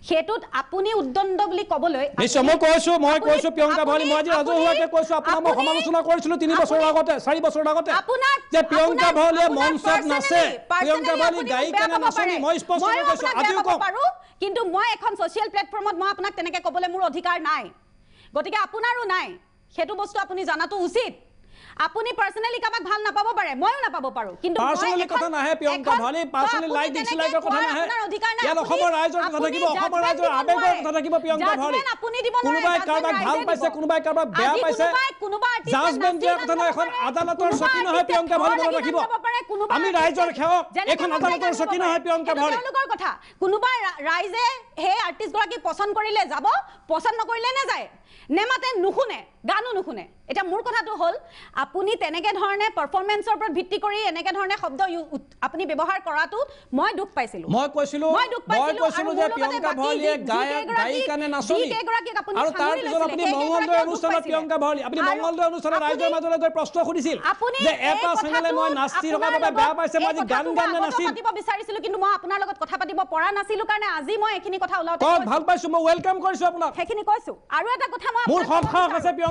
সেইটোত আপুনি উদ্দণ্ড বুলি ক'বলৈ নিশ্চয় মই কৈছোঁ মই কৈছোঁ পিয়ংকা ভঁৰালী মই আজি ৰাজহুৱাকৈ কৈছো আপোনাক মই সমালোচনা কৰিছিলো তিনি বছৰৰ আগতে চাৰি বছৰৰ আগতে যে পিয়ংকা ভঁৰালীয়ে মঞ্চত নাচে পিয়ংকা ভঁৰালী গায়িকা নাচনি মই স্পষ্ট কৈছো আজিও কওঁ কিন্তু মই এখন ছ'চিয়েল প্লেটফৰ্মত মই আপোনাক তেনেকৈ ক'বলৈ মোৰ অধিকাৰ নাই গতিকে আপোনাৰো নাই সেইটো বস্তু আপুনি জনাটো উচিত আপুনি পার্সোনালি কামাক ভাল না পাব পারে ময়ো না পাব পারো কিন্তু পার্সোনালি কথা না হে প্রিয়ঙ্কা ভালে পার্সোনালি লাইক দিছ লাইক কথা না হে ইয়া অসমৰ ৰাইজৰ কথা থাকিব অসমৰ ৰাইজৰ আবেগৰ কথা থাকিব প্ৰিয়ঙ্কা ভালে আপুনি দিব না কোনোবাই কাৰবাক ভাল পাইছে কোনোবাই কাৰবাক বেয়া পাইছে কোনোবাই কোনোবাই আৰ্টিষ্ট কথা না এখন আদালতৰ সকি না হে প্ৰিয়ঙ্কা ভালে কথা থাকিব আমি ৰাইজৰ খেয়ক এখন আদালতৰ সকি না হে প্ৰিয়ঙ্কা ভালে তেওঁলোকৰ কথা কোনোবাই ৰাইজে হে আৰ্টিষ্ট গৰাকী পছন্দ কৰিলে যাব পছন্দ নকৰিলে নে যায় নেমাতে নুশুনে গানো নুশুনে এতিয়া মোৰ কথাটো হ'ল আপুনি তেনেকৈ ধৰণে পাৰফৰ্মেঞ্চৰ ওপৰত ভিত্তি কৰি এনেকৈ ধৰণে শব্দ আপুনি ব্যৱহাৰ কৰাটো মই দুখ পাইছিলোঁ মই কৈছিলোঁ মই দুখ পাইছিলোঁ যে প্ৰিয়ংকা ভৰলীয়ে গায়ক গায়িকানে নাচনি আৰু তাৰ পিছত আপুনি মংগলদৈ অনুষ্ঠানত প্ৰিয়ংকা ভৰলী আপুনি মংগলদৈ অনুষ্ঠানত ৰাইজৰ মাজলৈ গৈ প্ৰশ্ন সুধিছিল যে এটা চেনেলে মই নাচি থকাৰ বাবে বেয়া পাইছে মই গান গান নে নাচিম পাতিব বিচাৰিছিলোঁ কিন্তু মই আপোনাৰ লগত কথা পাতিব পৰা নাছিলো কাৰণে আজি মই এইখিনি কথা ওলাওঁ ভাল পাইছো মই ৱেলকাম কৰিছোঁ আপোনাক সেইখিনি কৈছোঁ আৰু এটা কথা মই মোৰ সৎ সাহস আছে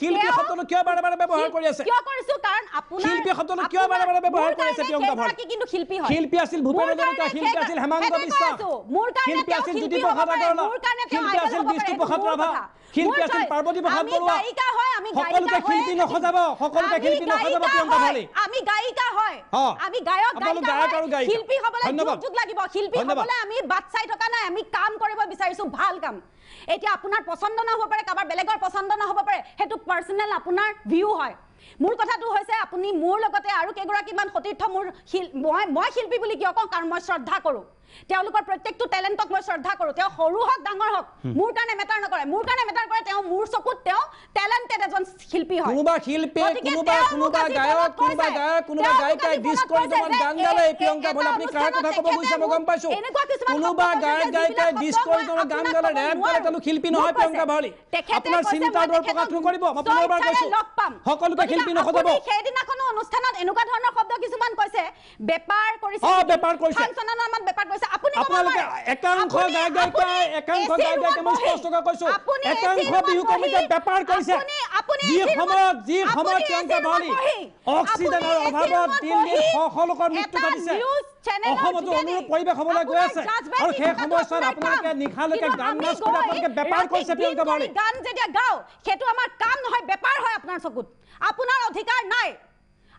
শিল্পী সকলো কিয় বাৰে বাৰে ব্যবহাৰ কৰে আছে কিয় কৰিছো কাৰণ আপোনাৰ শিল্পী সকলো কিয় বাৰে বাৰে ব্যবহাৰ কৰি আছে প্ৰিয়ংকা ভাৰ কি কিন্তু শিল্পী হয় শিল্পী আছিল ভূপেন হাজৰিকা শিল্পী আছিল হেমন্ত বিশ্ব শিল্পী আছিল জ্যোতি প্ৰসাদ আগৰৱালা শিল্পী আছিল বিষ্ণু প্ৰসাদ ৰাভা শিল্পী আছিল পাৰ্বতী প্ৰসাদ বৰুৱা আমি গায়িকা হয় আমি সকলোকে শিল্পী নখজাব সকলোকে শিল্পী নখজাব প্ৰিয়ংকা ভাৰ আমি গায়িকা হয় আমি গায়ক গায়িকা হয় শিল্পী হবলৈ যুগ যুগ লাগিব শিল্পী হবলৈ আমি বাট চাই থকা নাই আমি কাম কৰিব বিচাৰিছো ভাল কাম এতিয়া আপোনাৰ পচন্দ নহ'ব পাৰে কাৰোবাৰ বেলেগৰ পচন্দ নহ'ব পাৰে সেইটো পাৰ্চনেল আপোনাৰ ভিউ হয় মোৰ কথাটো হৈছে আপুনি মোৰ লগতে আৰু কেইগৰাকীমান সতীৰ্থ মোৰ মই মই শিল্পী বুলি কিয় কওঁ কাৰণ মই শ্ৰদ্ধা কৰোঁ তেওঁলোকৰ প্ৰত্যেকটো টেলেণ্টক মই শ্ৰদ্ধা কৰোঁ তেওঁ সৰু হওক ডাঙৰ হওক মোৰ কাৰণে মেটাৰ নকৰে মোৰ কাৰণে মেটাৰ কৰে তেওঁ মোৰ চকুত তেওঁ টেলেণ্টেড এজন শিল্পী হয় কোনোবা শিল্পী কোনোবা কোনোবা গায়ক কোনোবা গায়ক কোনোবা গায়িকাই ডিছ কৰি তোমাৰ গান গালে এই প্ৰিয়ংকা বৰা আপুনি কাৰ কথা ক'ব গৈছে মই গম পাইছোঁ কোনোবা গায়ক গায়িকাই ডিছ কৰি তোমাৰ গান গালে ৰেপ কৰে তেওঁ শিল্পী নহয় প্ৰিয়ংকা বৰালি আপোনাৰ চিন্তা দৰ প্ৰকাশ নকৰিব মই পুনৰবাৰ কৈছোঁ পাম সকলোকে শিল্পী নখতাব সেইদিনা কোনো অনুষ্ঠানত এনেকুৱা ধৰণৰ শব্দ কিছুমান কৈছে বেপাৰ কৰিছে অ বেপাৰ কৰিছে ফাংচনৰ নামত বেপাৰ কৰিছে আপুনি আপোনালোকে একাংশ গাই গাই কয় একাংশ গাই গাই কেমন স্পষ্ট কৈ কৈছো একাংশ বিহু কমিটি বেপাৰ কৰিছে আপুনি আপুনি যি সময়ত যি সময়ত তেওঁকে বলি অক্সিজেনৰ অভাৱত দিল্লী সকলোকৰ মৃত্যু ঘটিছে অসমতো চকুত আপোনাৰ অধিকাৰ নাই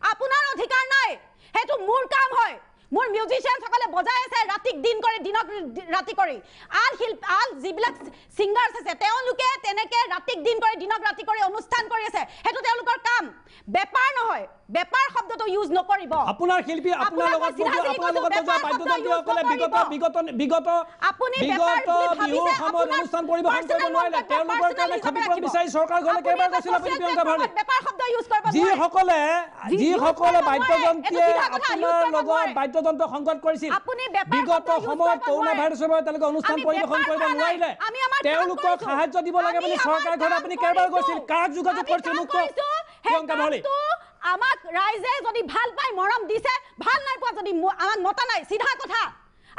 আপোনাৰ অধিকাৰ নাই সেইটো মোৰ কাম হয় মোৰ মিউজিচিয়ানসকলে বজাই আছে ৰাতিক দিন কৰে দিনক ৰাতি কৰি আন শিল্প আন যিবিলাক ছিংগাৰ্ছ আছে তেওঁলোকে তেনেকৈ ৰাতিক দিন কৰে দিনক ৰাতি কৰি অনুষ্ঠান কৰি আছে সেইটো তেওঁলোকৰ কাম বেপাৰ নহয় বেপাৰ শব্দটো ইউজ নকৰিব আপোনাৰ শিল্পী আপোনাৰ লগত আপোনাৰ লগত যোৱা বাদ্যযন্ত্ৰীসকলে বিগত বিগত বিগত আপুনি বিগত বিহুৰ সময়ত অনুষ্ঠান পৰিৱেশন কৰিব নোৱাৰিলে তেওঁলোকৰ কাৰণে ক্ষতিপূৰণ বিচাৰি চৰকাৰ ঘৰলৈ কেইবাৰ গৈছিল আপুনি প্ৰিয়ংকা ভাৰ্মী যিসকলে যিসকলে বাদ্যযন্ত্ৰীয়ে আপোনাৰ লগত গণতন্ত্ৰ সংকট কৰিছিল আপুনি বিগত সময়ত কৰোনা ভাইৰাসেৰ সময় তেওঁলোকে অনুষ্ঠান পৰিবেশন কৰব নোৱাৰিলে তেওঁলোকক সাহায্য দিব লাগে বুলি সৰকাৰ ঘৰে আপুনি কেবাৰ গৈছিল কাক যোগাযোগ কৰিছিল মোক প্ৰিয়ংকা মহলি আমাক ৰাইজে যদি ভাল পাই মৰম দিছে ভাল নাই পোৱা যদি আমাক মতা নাই চিধা কথা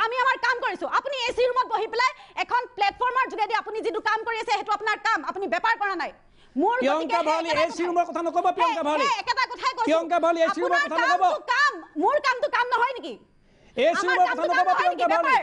আমি আমাৰ কাম কৰিছোঁ আপুনি এ চি ৰুমত বহি পেলাই এখন প্লেটফৰ্মৰ যোগেদি আপুনি যিটো কাম কৰি আছে সেইটো আপোনাৰ কাম আপুনি বেপাৰ কৰা নাই মোৰ প্ৰিয়ংকা ভালি এ চিৰুমৰ কথা নকব প্ৰিয়ংকা ভালি একেটা কথাই কৈছো প্ৰিয়ংকা ভালি এ চিৰুমৰ কথা নকব কাম মোৰ কামটো কাম নহয় নেকি এ চিৰুমৰ কথা নকব প্ৰিয়ংকা ভালি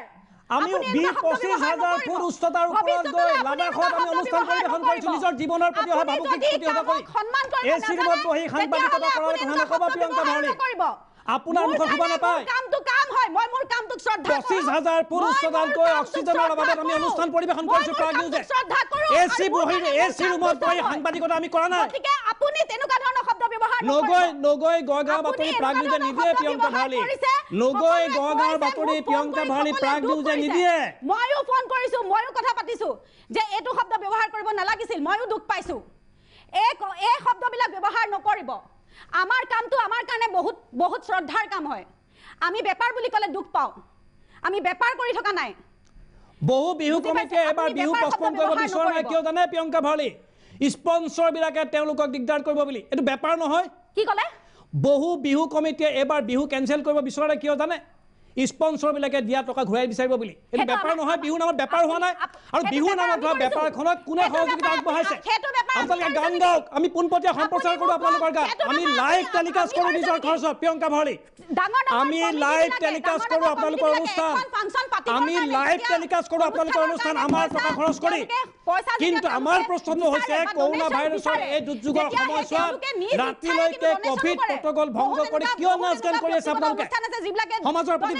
আমি বি পঁচিশ হাজাৰ ফুট উচ্চতাৰ ওপৰত গৈ লাডাখত আমি অনুষ্ঠান পৰিৱেশন কৰিছো নিজৰ জীৱনৰ প্ৰতি অহা ভাবুকি এ চিৰুমত বহি সাংবাদিকতা কৰাৰ কথা নকব প্ৰিয়ংকা ভাৰলী আপোনাৰ মুখত শুবা নাপায় কামটো কাম হয় মই মোৰ কামটোক শ্ৰদ্ধা কৰো 25000 পুৰুষ সদালকৈ অক্সিজেনৰ অভাৱত আমি অনুষ্ঠান পৰিৱেশন কৰিছো প্ৰাগিউ যে শ্ৰদ্ধা কৰো এসি বহিৰ এসি ৰুমত কৰি সাংবাদিকতা আমি কৰা নাই ঠিক আছে আপুনি তেনুকা ধৰণৰ শব্দ ব্যৱহাৰ নগৈ নগৈ গগাৰ বাতৰি প্ৰাগিউ যে নিদিয়ে প্ৰিয়ংকা ভালি নগৈ গগাৰ বাতৰি প্ৰিয়ংকা ভালি প্ৰাগিউ যে নিদিয়ে ময়ো ফোন কৰিছো ময়ো কথা পাতিছো যে এটো শব্দ ব্যৱহাৰ কৰিব নালাগিছিল ময়ো দুখ পাইছো এই এ শব্দবিলাক ব্যৱহাৰ নকৰিব আমাৰ কামটো আমাৰ কাৰণে বহুত বহুত শ্ৰদ্ধাৰ কাম হয় আমি বেপাৰ বুলি ক'লে দুখ পাওঁ আমি বেপাৰ কৰি থকা নাই বহু বিহু কমিটিয়ে এবাৰ বিহু পষ্টপন কৰিব বিচৰা নাই কিয় জানে প্ৰিয়ংকা ভাৰলি স্পনচৰবিলাকে তেওঁলোকক দিগদাৰ কৰিব বুলি এইটো বেপাৰ নহয় কি ক'লে বহু বিহু কমিটিয়ে এবাৰ বিহু কেঞ্চেল কৰিব বিচৰা নাই কিয় জানে বিলাকে দিয়া টকা ঘূৰাই বিচাৰিব বুলি এইটো বেপাৰ নহয় বিহু নামত বেপাৰ হোৱা নাই আৰু বিহু নামত হোৱা বেপাৰখনক কোনে সহযোগিতা আগবঢ়াইছে আপোনালোকে গান গাওক আমি পোনপটীয়া সম্প্ৰচাৰ কৰোঁ আপোনালোকৰ গান আমি লাইভ টেলিকাষ্ট কৰোঁ নিজৰ খৰচত প্ৰিয়ংকা ভৰালী আমি লাইভ টেলিকাষ্ট কৰোঁ আপোনালোকৰ অনুষ্ঠান আমি লাইভ টেলিকাষ্ট কৰোঁ আপোনালোকৰ অনুষ্ঠান আমাৰ টকা খৰচ কৰি কিন্তু আমাৰ প্ৰশ্নটো হৈছে কৰোণা ভাইৰাছৰ এই দুৰ্যোগৰ সময়ছোৱাত ৰাতিলৈকে কভিড প্ৰট'কল ভংগ কৰি কিয় নাচ গান কৰি আছে আপোনালোকে সমাজৰ প্ৰতি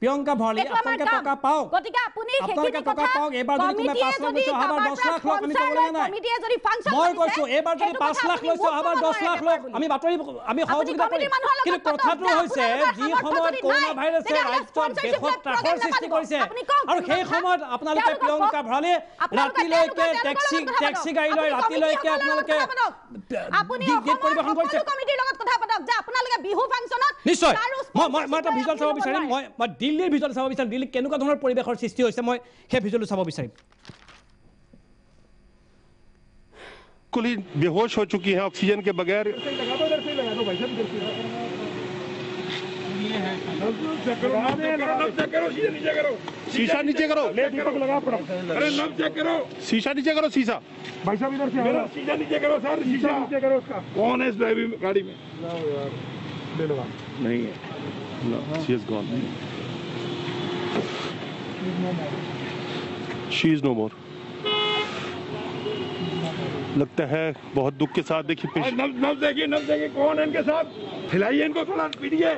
প্ৰিয়ংকা ভৰালী আপোনালোকে টকা পাওক গতিকে আপুনি আপোনালোকে টকা পাওক এইবাৰ যদি তুমি পাঁচ লাখ লৈছো আবাৰ দহ লাখ লওক আমি চাবলৈ নাই মই কৈছো এইবাৰ যদি পাঁচ লাখ লৈছো আবাৰ দহ লাখ লওক আমি বাতৰি আমি সহযোগিতা কৰিম কিন্তু কথাটো হৈছে যি সময়ত কৰোণা ভাইৰাছে ৰাজ্যত দেশত ত্ৰাসৰ সৃষ্টি কৰিছে আৰু সেই সময়ত আপোনালোকে প্ৰিয়ংকা ভৰালী ৰাতিলৈকে টেক্সি টেক্সি গাড়ী লৈ ৰাতিলৈকে আপোনালোকে গীত পৰিৱেশন কৰিছে নিশ্চয় আৰু মই মই মই এটা ভিজুৱেল চাব বিচাৰিম মই মই দিল্লীৰ ভিজুৱেল চাব বিচাৰিম দিল্লীত কেনেকুৱা ধৰণৰ পৰিৱেশৰ সৃষ্টি হৈছে মই সেই ভিজুৱেলটো চাব বিচাৰিম बिल्कुल ही बेहोश हो चुकी हैं ऑक्सीजन के बगैर शीशा नीचे करो शीशा नीचे करो शीशा भाई साहब इधर से शीशा नीचे करो सर शीशा नीचे करो उसका कौन है इस गाड़ी में नहीं है No, huh? she has gone. She is no more. लगता है बहुत दुख के साथ देखिए पेश नब्ज नब्ज देखिए नब्ज देखिए कौन है इनके साथ हिलाइए इनको थोड़ा पीटिए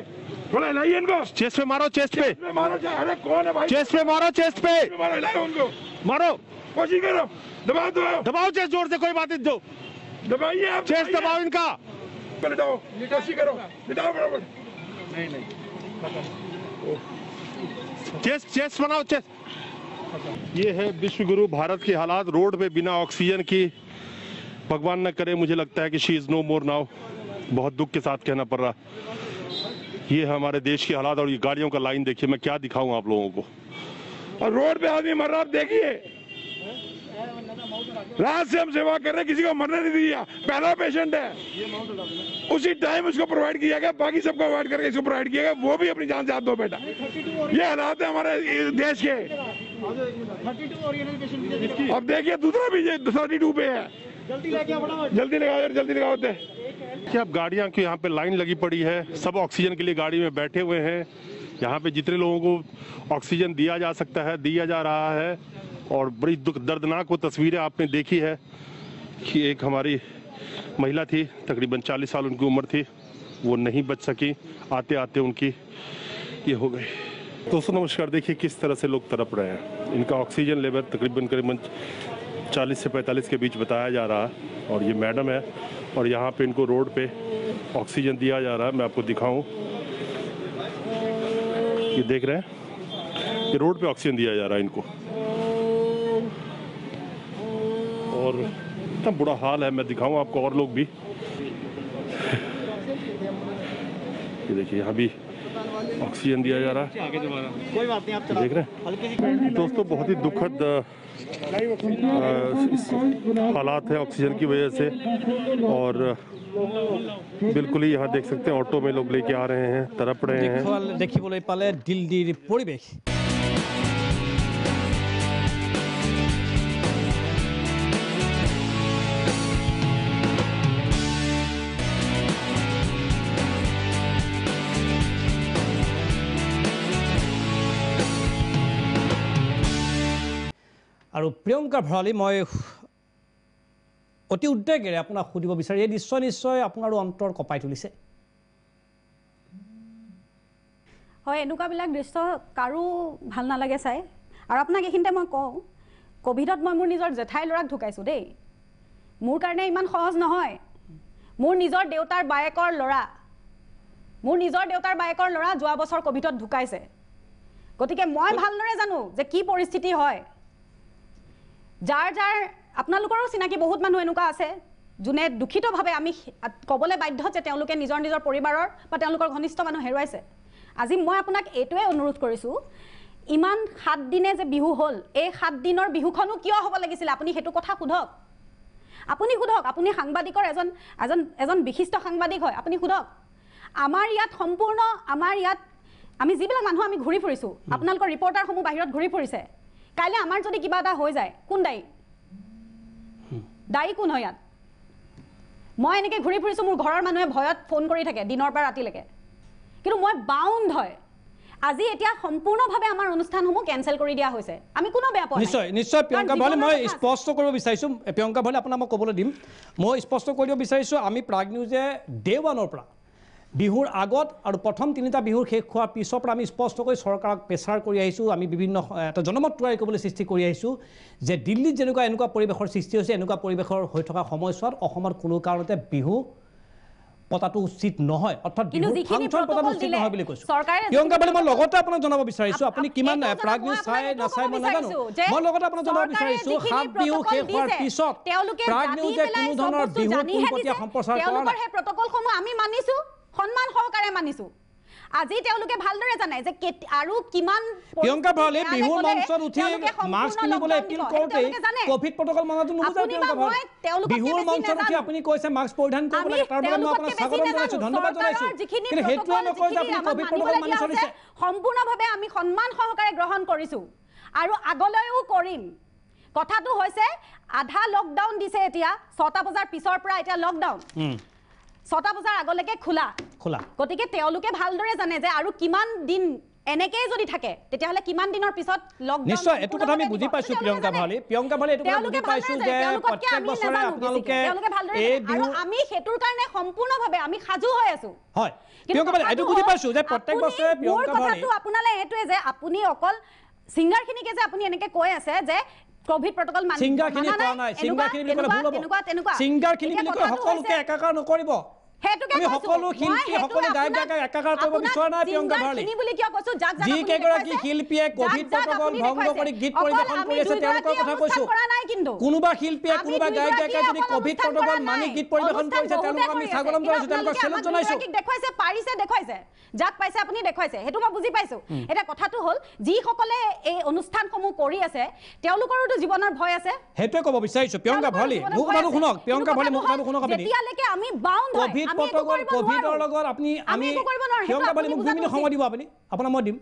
थोड़ा हिलाइए इनको चेस्ट पे मारो चेस्ट पे चेस्ट पे मारो अरे कौन है भाई चेस्ट पे मारो चेस्ट पे मारो हिलाइए उनको मारो कोशिश करो दबाओ दो दबाओ चेस्ट जोर से कोई बात नहीं दो दबाइए आप चेस्ट दबाओ इनका पलटाओ कोशिश करो लिटाओ बराबर नहीं नहीं चेस चेस बनाओ चेस ये है विश्व गुरु भारत के हालात रोड पे बिना ऑक्सीजन की भगवान न करे मुझे लगता है कि she is no more now बहुत दुख के साथ कहना पड़ रहा ये है हमारे देश के हालात और ये गाड़ियों का लाइन देखिए मैं क्या दिखाऊं आप लोगों को और रोड पे आदमी मर रहा देखिए रात से हम सेवा कर रहे किसी को मरने नहीं दिया पहला पेशेंट है उसी टाइम उसको प्रोवाइड किया गया बाकी सबको अवॉइड करके इसको प्रोवाइड किया गया वो भी अपनी जान से हाथ दो बेटा ये हालात है हमारे देश के अब देखिए दूसरा भी थर्टी टू पे है जल्दी लगाओ जल्दी लगाओ होते कि अब गाड़ियाँ की यहाँ पे लाइन लगी पड़ी है सब ऑक्सीजन के लिए गाड़ी में बैठे हुए हैं यहाँ पे जितने लोगों को ऑक्सीजन दिया जा सकता है दिया जा रहा है और बड़ी दुख दर्दनाक वो तस्वीरें आपने देखी है कि एक हमारी महिला थी तकरीबन 40 साल उनकी उम्र थी वो नहीं बच सकी आते आते उनकी ये हो गई दोस्तों नमस्कार देखिए किस तरह से लोग तड़प रहे हैं इनका ऑक्सीजन लेवल तकरीबन करीबन 40 से 45 के बीच बताया जा रहा है और ये मैडम है और यहाँ पे इनको रोड पे ऑक्सीजन दिया जा रहा है मैं आपको दिखाऊँ ये देख रहे हैं ये रोड पे ऑक्सीजन दिया जा रहा है इनको और इतना बुरा हाल है मैं दिखाऊँ आपको और लोग भी ये देखिए यहाँ भी ऑक्सीजन दिया जा रहा है कोई बात नहीं आप देख रहे हैं दोस्तों बहुत ही दुखद हालात है ऑक्सीजन की वजह से और बिल्कुल ही यहाँ देख सकते हैं ऑटो में लोग लेके आ रहे हैं तरप रहे हैं देखिए बोले पहले दिल दिल परिवेश আৰু প্ৰিয়ংকা ভঁৰালী মই অতি উদ্বেগেৰে আপোনাক সুধিব বিচাৰোঁ এই নিশ্চয় নিশ্চয় আপোনাৰো অন্তৰ কপাই তুলিছে হয় এনেকুৱাবিলাক দৃশ্য কাৰো ভাল নালাগে চাই আৰু আপোনাক এইখিনিতে মই কওঁ ক'ভিডত মই মোৰ নিজৰ জেঠাই ল'ৰাক ঢুকাইছোঁ দেই মোৰ কাৰণে ইমান সহজ নহয় মোৰ নিজৰ দেউতাৰ বায়েকৰ ল'ৰা মোৰ নিজৰ দেউতাৰ বায়েকৰ ল'ৰা যোৱা বছৰ ক'ভিডত ঢুকাইছে গতিকে মই ভালদৰে জানো যে কি পৰিস্থিতি হয় যাৰ যাৰ আপোনালোকৰো চিনাকি বহুত মানুহ এনেকুৱা আছে যোনে দূষিতভাৱে আমি ক'বলৈ বাধ্য যে তেওঁলোকে নিজৰ নিজৰ পৰিবাৰৰ বা তেওঁলোকৰ ঘনিষ্ঠ মানুহ হেৰুৱাইছে আজি মই আপোনাক এইটোৱে অনুৰোধ কৰিছোঁ ইমান সাতদিনে যে বিহু হ'ল এই সাতদিনৰ বিহুখনো কিয় হ'ব লাগিছিলে আপুনি সেইটো কথা সোধক আপুনি সোধক আপুনি সাংবাদিকৰ এজন এজন এজন বিশিষ্ট সাংবাদিক হয় আপুনি সোধক আমাৰ ইয়াত সম্পূৰ্ণ আমাৰ ইয়াত আমি যিবিলাক মানুহ আমি ঘূৰি ফুৰিছোঁ আপোনালোকৰ ৰিপৰ্টাৰসমূহ বাহিৰত ঘূৰি ফুৰিছে কাইলৈ আমাৰ যদি কিবা এটা হৈ যায় কোন দায়ী দায়ী কোন হয় ইয়াত মই এনেকৈ ঘূৰি ফুৰিছোঁ মোৰ ঘৰৰ মানুহে ভয়ত ফোন কৰি থাকে দিনৰ পৰা ৰাতিলৈকে কিন্তু মই বাউণ্ড হয় আজি এতিয়া সম্পূৰ্ণভাৱে আমাৰ অনুষ্ঠানসমূহ কেঞ্চেল কৰি দিয়া হৈছে আমি কোনো বেয়া পাওঁ নিশ্চয় নিশ্চয় প্ৰিয়ংকা ভালে মই স্পষ্ট কৰিব বিচাৰিছোঁ প্ৰিয়ংকা ভালে আপোনাক মই ক'বলৈ দিম মই স্পষ্ট কৰি দিব বিচাৰিছোঁ আমি প্ৰাগ নিউজে ডে ওৱানৰ পৰা বিহুৰ আগত আৰু প্ৰথম তিনিটা বিহুৰ শেষ হোৱাৰ পিছৰ পৰা আমি স্পষ্টকৈ চৰকাৰক প্ৰেচাৰ কৰি আহিছোঁ আমি বিভিন্ন এটা জনমত তৈয়াৰ কৰিবলৈ সৃষ্টি কৰি আহিছোঁ যে দিল্লীত যেনেকুৱা এনেকুৱা পৰিৱেশৰ সৃষ্টি হৈছে এনেকুৱা পৰিৱেশৰ হৈ থকা সময়ছোৱাত অসমত কোনো কাৰণতে বিহু পতাটো উচিত নহয় অৰ্থাৎ বিহুৰ পতাটো উচিত নহয় বুলি কৈছোঁ প্ৰিয়ংকা বাইদেউ মই লগতে আপোনাক জনাব বিচাৰিছোঁ আপুনি কিমান প্ৰাগ নিউজ চাই নাচাই মই নাজানো মই লগতে আপোনাক জনাব বিচাৰিছোঁ সাত বিহু শেষ হোৱাৰ পিছত প্ৰাগ নিউজে কোনো ধৰণৰ বিহু পোনপটীয়া সম্প্ৰচাৰ কৰা নাই সন্মান সহকাৰে মানিছো আজি তেওঁলোকে ভালদৰে জানে যে আৰু কিমান প্ৰিয়ংকা ভালে বিহু মঞ্চত উঠি মাস্ক পিন্ধিবলৈ এপিল কৰোঁতে কভিড প্ৰটকল মানাটো নুবুজাই প্ৰিয়ংকা ভাল বিহুৰ মঞ্চত উঠি আপুনি কৈছে মাস্ক পৰিধান কৰিব লাগে তাৰ বাবে মই আপোনাক স্বাগতম জনাইছো ধন্যবাদ জনাইছো কিন্তু সেইটোৱে নকয় যে আপুনি কভিড প্ৰটকল মানি চলিছে সম্পূৰ্ণভাৱে আমি সন্মান সহকাৰে গ্ৰহণ কৰিছো আৰু আগলৈও কৰিম কথাটো হৈছে আধা লকডাউন দিছে এতিয়া ছটা বজাৰ পিছৰ পৰা এতিয়া লকডাউন ছটা বজাৰ আগলৈকে খোলা খোলা গতিকে তেওঁলোকে ভালদৰে জানে যে আৰু কিমান দিন এনেকেই যদি থাকে তেতিয়াহ'লে কিমান দিনৰ পিছত নিশ্চয় এইটো কথা আমি বুজি পাইছো প্ৰিয়ংকা ভৰালী প্ৰিয়ংকা ভৰালী যে প্ৰত্যেক বছৰে আপোনালোকে আমি সেইটোৰ কাৰণে সম্পূৰ্ণভাৱে আমি সাজু হৈ আছো হয় প্ৰিয়ংকা ভৰালী এইটো বুজি পাইছো যে প্ৰত্যেক বছৰে প্ৰিয়ংকা ভৰালী আপোনালৈ এইটোৱে যে আপুনি অকল চিংগাৰখিনিকে যে আপুনি এনেকৈ কৈ আছে যে কোভিড প্ৰটকল মানি চিংগাৰ কোৱা নাই চিংগাৰ কোৱা ভুল হ'ব চিংগাৰ কোৱা সকলোকে একাকাৰ নকৰিব কথাটো হল যিসকলে এই অনুষ্ঠান সমূহ কৰি আছে তেওঁলোকৰো জীৱনৰ ভয় আছে সেইটোৱে কব বিচাৰিছো প্ৰিয়ংকা ভলি মোক শুনক প্ৰিয়ংকা ভলি মোক শুনক আপুনি কভিডৰ লগত আমি সময় দিব আপুনি আপোনাক মই দিম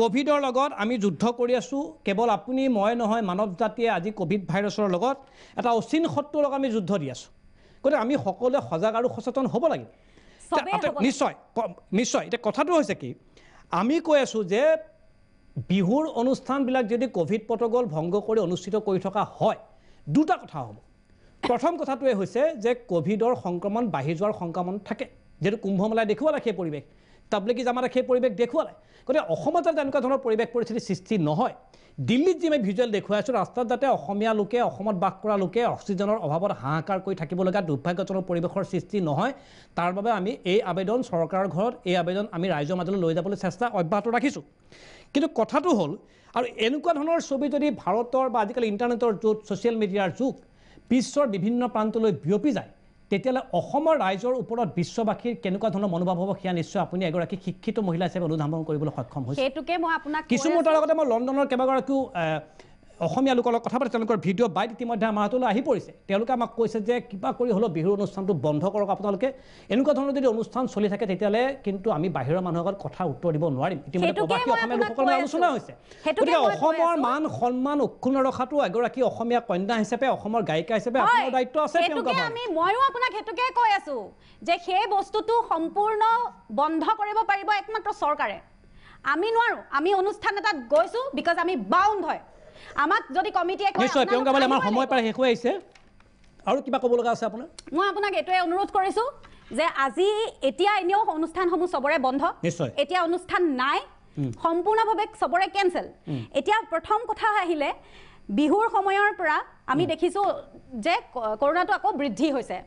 কভিডৰ লগত আমি যুদ্ধ কৰি আছোঁ কেৱল আপুনি মই নহয় মানৱ জাতিয়ে আজি কভিড ভাইৰাছৰ লগত এটা অচিন শত্ৰুৰ লগত আমি যুদ্ধ দি আছোঁ গতিকে আমি সকলোৱে সজাগ আৰু সচেতন হ'ব লাগে নিশ্চয় নিশ্চয় এতিয়া কথাটো হৈছে কি আমি কৈ আছোঁ যে বিহুৰ অনুষ্ঠানবিলাক যদি কভিড প্ৰট'কল ভংগ কৰি অনুষ্ঠিত কৰি থকা হয় দুটা কথা হ'ব প্ৰথম কথাটোৱে হৈছে যে ক'ভিডৰ সংক্ৰমণ বাঢ়ি যোৱাৰ সংক্ৰমণ থাকে যিহেতু কুম্ভমেলাই দেখুৱালে সেই পৰিৱেশ তাবলিকি জামাতে সেই পৰিৱেশ দেখুৱালে গতিকে অসমত যাতে এনেকুৱা ধৰণৰ পৰিৱেশ পৰিস্থিতি সৃষ্টি নহয় দিল্লীত যি আমি ভিজুৱেল দেখুৱাইছোঁ ৰাস্তাত যাতে অসমীয়া লোকে অসমত বাস কৰা লোকে অক্সিজেনৰ অভাৱত হাহাকাৰ কৰি থাকিব লগা দুৰ্ভাগ্যজনক পৰিৱেশৰ সৃষ্টি নহয় তাৰ বাবে আমি এই আবেদন চৰকাৰৰ ঘৰত এই আবেদন আমি ৰাইজৰ মাজলৈ লৈ যাবলৈ চেষ্টা অব্যাহত ৰাখিছোঁ কিন্তু কথাটো হ'ল আৰু এনেকুৱা ধৰণৰ ছবি যদি ভাৰতৰ বা আজিকালি ইণ্টাৰনেটৰ যুগ ছ'চিয়েল মিডিয়াৰ যুগ বিশ্বৰ বিভিন্ন প্ৰান্তলৈ বিয়পি যায় তেতিয়াহ'লে অসমৰ ৰাইজৰ ওপৰত বিশ্ববাসীৰ কেনেকুৱা ধৰণৰ মনোভাৱ হ'ব সেয়া নিশ্চয় আপুনি এগৰাকী শিক্ষিত মহিলা হিচাপে অনুধাৱন কৰিবলৈ সক্ষম হৈছে সেইটোকে মই আপোনাক কিছুমান লগতে মই লণ্ডনৰ কেইবাগৰাকীও অসমীয়া লোকৰ লগত কথা পাতি তেওঁলোকৰ ভিডিঅ' বাইট ইতিমধ্যে আমাৰ হাতলৈ আহি পৰিছে তেওঁলোকে আমাক কৈছে যে কিবা কৰি হ'লেও বিহুৰ অনুষ্ঠানটো বন্ধ কৰক আপোনালোকে এনেকুৱা ধৰণৰ যদি অনুষ্ঠান চলি থাকে তেতিয়াহ'লে কিন্তু আমি বাহিৰৰ মানুহৰ আগত কথা উত্তৰ দিব নোৱাৰিম ইতিমধ্যে প্ৰবাসী অসমীয়া লোকসকলৰ আলোচনা হৈছে গতিকে অসমৰ মান সন্মান অক্ষুণ্ণ ৰখাটো এগৰাকী অসমীয়া কন্যা হিচাপে অসমৰ গায়িকা হিচাপে আপোনাৰ দায়িত্ব আছে ময়ো আপোনাক সেইটোকে কৈ আছো যে সেই বস্তুটো সম্পূৰ্ণ বন্ধ কৰিব পাৰিব একমাত্ৰ চৰকাৰে আমি নোৱাৰোঁ আমি অনুষ্ঠান এটাত গৈছোঁ বিকজ আমি বাউণ্ড হয় আমাক যদি কমিটিয়ে কয় নিশ্চয় প্ৰিয়ংকা বালি আমাৰ সময় পৰা হেখু আহিছে আৰু কিবা কবল লগা আছে আপোনাৰ মই আপোনাক এটোৱে অনুৰোধ কৰিছো যে আজি এতিয়া এনেও অনুষ্ঠানসমূহ সবৰে বন্ধ এতিয়া অনুষ্ঠান নাই সম্পূৰ্ণভাৱে সবৰে কেনচেল এতিয়া প্ৰথম কথা আহিলে বিহুৰ সময়ৰ পৰা আমি দেখিছো যে কৰোণাটো আকৌ বৃদ্ধি হৈছে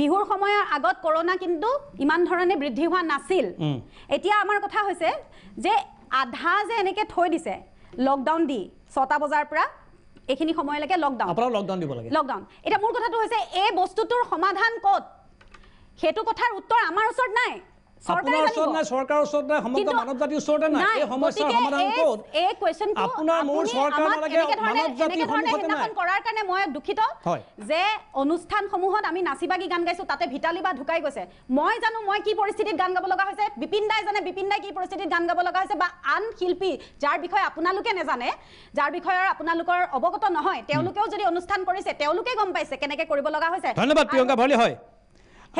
বিহুৰ সময়ৰ আগত কৰোণা কিন্তু ইমান ধৰণে বৃদ্ধি হোৱা নাছিল এতিয়া আমাৰ কথা হৈছে যে আধা যে এনেকে থৈ দিছে লকডাউন দি ছটা বজাৰ পৰা এইখিনি সময়লৈকে লকডাউন দিব লাগে লকডাউন এতিয়া মোৰ কথাটো হৈছে এই বস্তুটোৰ সমাধান ক'ত সেইটো কথাৰ উত্তৰ আমাৰ ওচৰত নাই আপোনাৰ ওচৰত নাই চৰকাৰৰ ওচৰত নাই সমগ্ৰ মানৱ জাতিৰ ওচৰতে নাই এই সমস্যাৰ সমাধান ক'ত আপোনাৰ মোৰ চৰকাৰ নালাগে মানৱ জাতিৰ সন্মুখতে নাই কৰাৰ কাৰণে মই দুখিত যে অনুষ্ঠানসমূহত আমি নাচি বাগি গান গাইছোঁ তাতে ভিতালী বা ঢুকাই গৈছে মই জানো মই কি পৰিস্থিতিত গান গাব লগা হৈছে বিপিন দাই জানে বিপিন দাই কি পৰিস্থিতিত গান গাব লগা হৈছে বা আন শিল্পী যাৰ বিষয়ে আপোনালোকে নাজানে যাৰ বিষয়ে আপোনালোকৰ অৱগত নহয় তেওঁলোকেও যদি অনুষ্ঠান কৰিছে তেওঁলোকে গম পাইছে কেনেকৈ কৰিব লগা হৈছে ধন্যবাদ প্ৰিয়ংকা ভৰলী হয়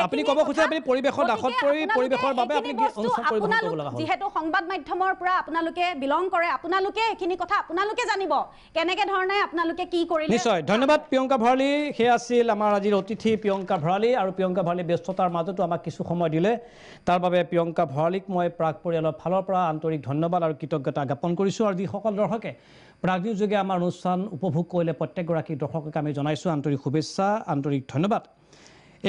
আপুনি ক'ব খুজিছে আপুনি পৰিবেশৰ দাখত পৰি পৰিবেশৰ বাবে আপুনি অনুসৰণ কৰিব লাগিব যেতিয়া সংবাদ মাধ্যমৰ পৰা আপোনালোকে বিলং কৰে আপোনালোকে এখিনি কথা আপোনালোকে জানিব কেনেকে ধৰণে আপোনালোকে কি কৰিলে নিশ্চয় ধন্যবাদ প্ৰিয়ংকা ভৰালী সেই আছিল আমাৰ আজিৰ অতিথি প্ৰিয়ংকা ভৰালী আৰু প্ৰিয়ংকা ভৰালী ব্যস্ততাৰ মাজতো আমাক কিছু সময় দিলে তাৰ বাবে প্ৰিয়ংকা ভৰালীক মই প্ৰাক পৰিয়ালৰ ফালৰ পৰা আন্তৰিক ধন্যবাদ আৰু কৃতজ্ঞতা জ্ঞাপন কৰিছো আৰু যিসকল দৰ্শকে প্ৰাগ নিউজ যোগে আমাৰ অনুষ্ঠান উপভোগ কৰিলে প্ৰত্যেকগৰাকী দৰ্শককে আমি জনাইছো আন্তৰিক শুভেচ্ছা আন্তৰিক ধন্যবাদ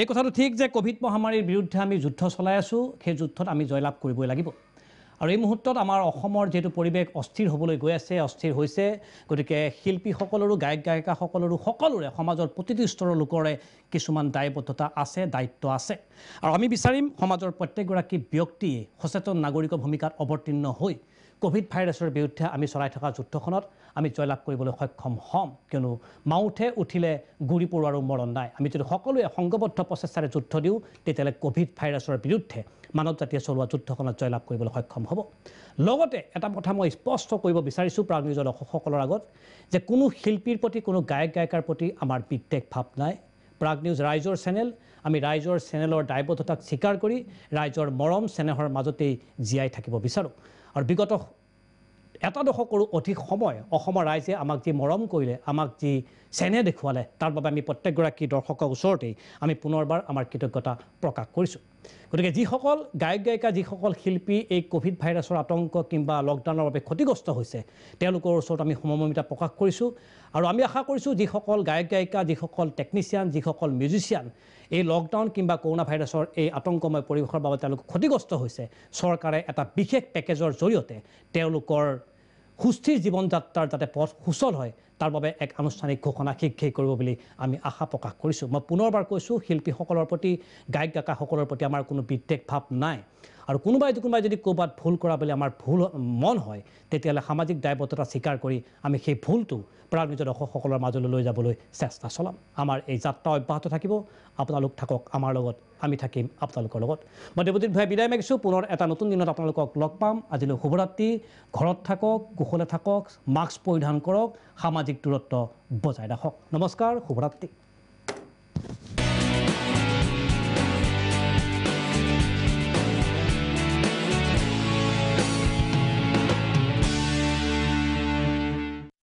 এই কথাটো ঠিক যে ক'ভিড মহামাৰীৰ বিৰুদ্ধে আমি যুদ্ধ চলাই আছোঁ সেই যুদ্ধত আমি জয়লাভ কৰিবই লাগিব আৰু এই মুহূৰ্তত আমাৰ অসমৰ যিহেতু পৰিৱেশ অস্থিৰ হ'বলৈ গৈ আছে অস্থিৰ হৈছে গতিকে শিল্পীসকলৰো গায়ক গায়িকাসকলৰো সকলোৰে সমাজৰ প্ৰতিটো স্তৰৰ লোকৰে কিছুমান দায়বদ্ধতা আছে দায়িত্ব আছে আৰু আমি বিচাৰিম সমাজৰ প্ৰত্যেকগৰাকী ব্যক্তিয়ে সচেতন নাগৰিকৰ ভূমিকাত অৱতীৰ্ণ হৈ ক'ভিড ভাইৰাছৰ বিৰুদ্ধে আমি চলাই থকা যুদ্ধখনত আমি জয়লাভ কৰিবলৈ সক্ষম হ'ম কিয়নো মাউঠে উঠিলে গুৰি পৰোৱাৰো মৰণ নাই আমি যদি সকলোৱে সংঘবদ্ধ প্ৰচেষ্টাৰে যুদ্ধ দিওঁ তেতিয়াহ'লে ক'ভিড ভাইৰাছৰ বিৰুদ্ধে মানৱ জাতিয়ে চলোৱা যুদ্ধখনত জয়লাভ কৰিবলৈ সক্ষম হ'ব লগতে এটা কথা মই স্পষ্ট কৰিব বিচাৰিছোঁ প্ৰাণীয় দৰ্শকসকলৰ আগত যে কোনো শিল্পীৰ প্ৰতি কোনো গায়ক গায়িকাৰ প্ৰতি আমাৰ বিদ্বেষ ভাৱ নাই প্ৰাগ নিউজ ৰাইজৰ চেনেল আমি ৰাইজৰ চেনেলৰ দায়বদ্ধতাক স্বীকাৰ কৰি ৰাইজৰ মৰম চেনেহৰ মাজতেই জীয়াই থাকিব বিচাৰোঁ আৰু বিগত এটা দশকৰো অধিক সময় অসমৰ ৰাইজে আমাক যি মৰম কৰিলে আমাক যি চেনে দেখুৱালে তাৰ বাবে আমি প্ৰত্যেকগৰাকী দৰ্শকৰ ওচৰতেই আমি পুনৰবাৰ আমাৰ কৃতজ্ঞতা প্ৰকাশ কৰিছোঁ গতিকে যিসকল গায়ক গায়িকা যিসকল শিল্পী এই ক'ভিড ভাইৰাছৰ আতংক কিম্বা লকডাউনৰ বাবে ক্ষতিগ্ৰস্ত হৈছে তেওঁলোকৰ ওচৰত আমি সমমিতা প্ৰকাশ কৰিছোঁ আৰু আমি আশা কৰিছোঁ যিসকল গায়ক গায়িকা যিসকল টেকনিচিয়ান যিসকল মিউজিচিয়ান এই লকডাউন কিম্বা কৰোণা ভাইৰাছৰ এই আতংকময় পৰিৱেশৰ বাবে তেওঁলোক ক্ষতিগ্ৰস্ত হৈছে চৰকাৰে এটা বিশেষ পেকেজৰ জৰিয়তে তেওঁলোকৰ সুস্থিৰ জীৱন যাত্ৰাৰ যাতে পথ সুচল হয় তাৰ বাবে এক আনুষ্ঠানিক ঘোষণা শীঘ্ৰেই কৰিব বুলি আমি আশা প্ৰকাশ কৰিছোঁ মই পুনৰবাৰ কৈছোঁ শিল্পীসকলৰ প্ৰতি গায়ক গায়িকাসকলৰ প্ৰতি আমাৰ কোনো বিদ্বেষ ভাৱ নাই আৰু কোনোবাই কোনোবাই যদি ক'ৰবাত ভুল কৰা বুলি আমাৰ ভুল মন হয় তেতিয়াহ'লে সামাজিক দায়বদ্ধতা স্বীকাৰ কৰি আমি সেই ভুলটো প্ৰাণ নিজৰ দৰ্শকসকলৰ মাজলৈ লৈ যাবলৈ চেষ্টা চলাম আমাৰ এই যাত্ৰা অব্যাহত থাকিব আপোনালোক থাকক আমাৰ লগত আমি থাকিম আপোনালোকৰ লগত মই দেৱজিত ভাই বিদায় মাগিছোঁ পুনৰ এটা নতুন দিনত আপোনালোকক লগ পাম আজিলৈ শুভৰাত্ৰি ঘৰত থাকক কুশলে থাকক মাস্ক পৰিধান কৰক সামাজিক দূৰত্ব বজাই ৰাখক নমস্কাৰ শুভৰাত্ৰি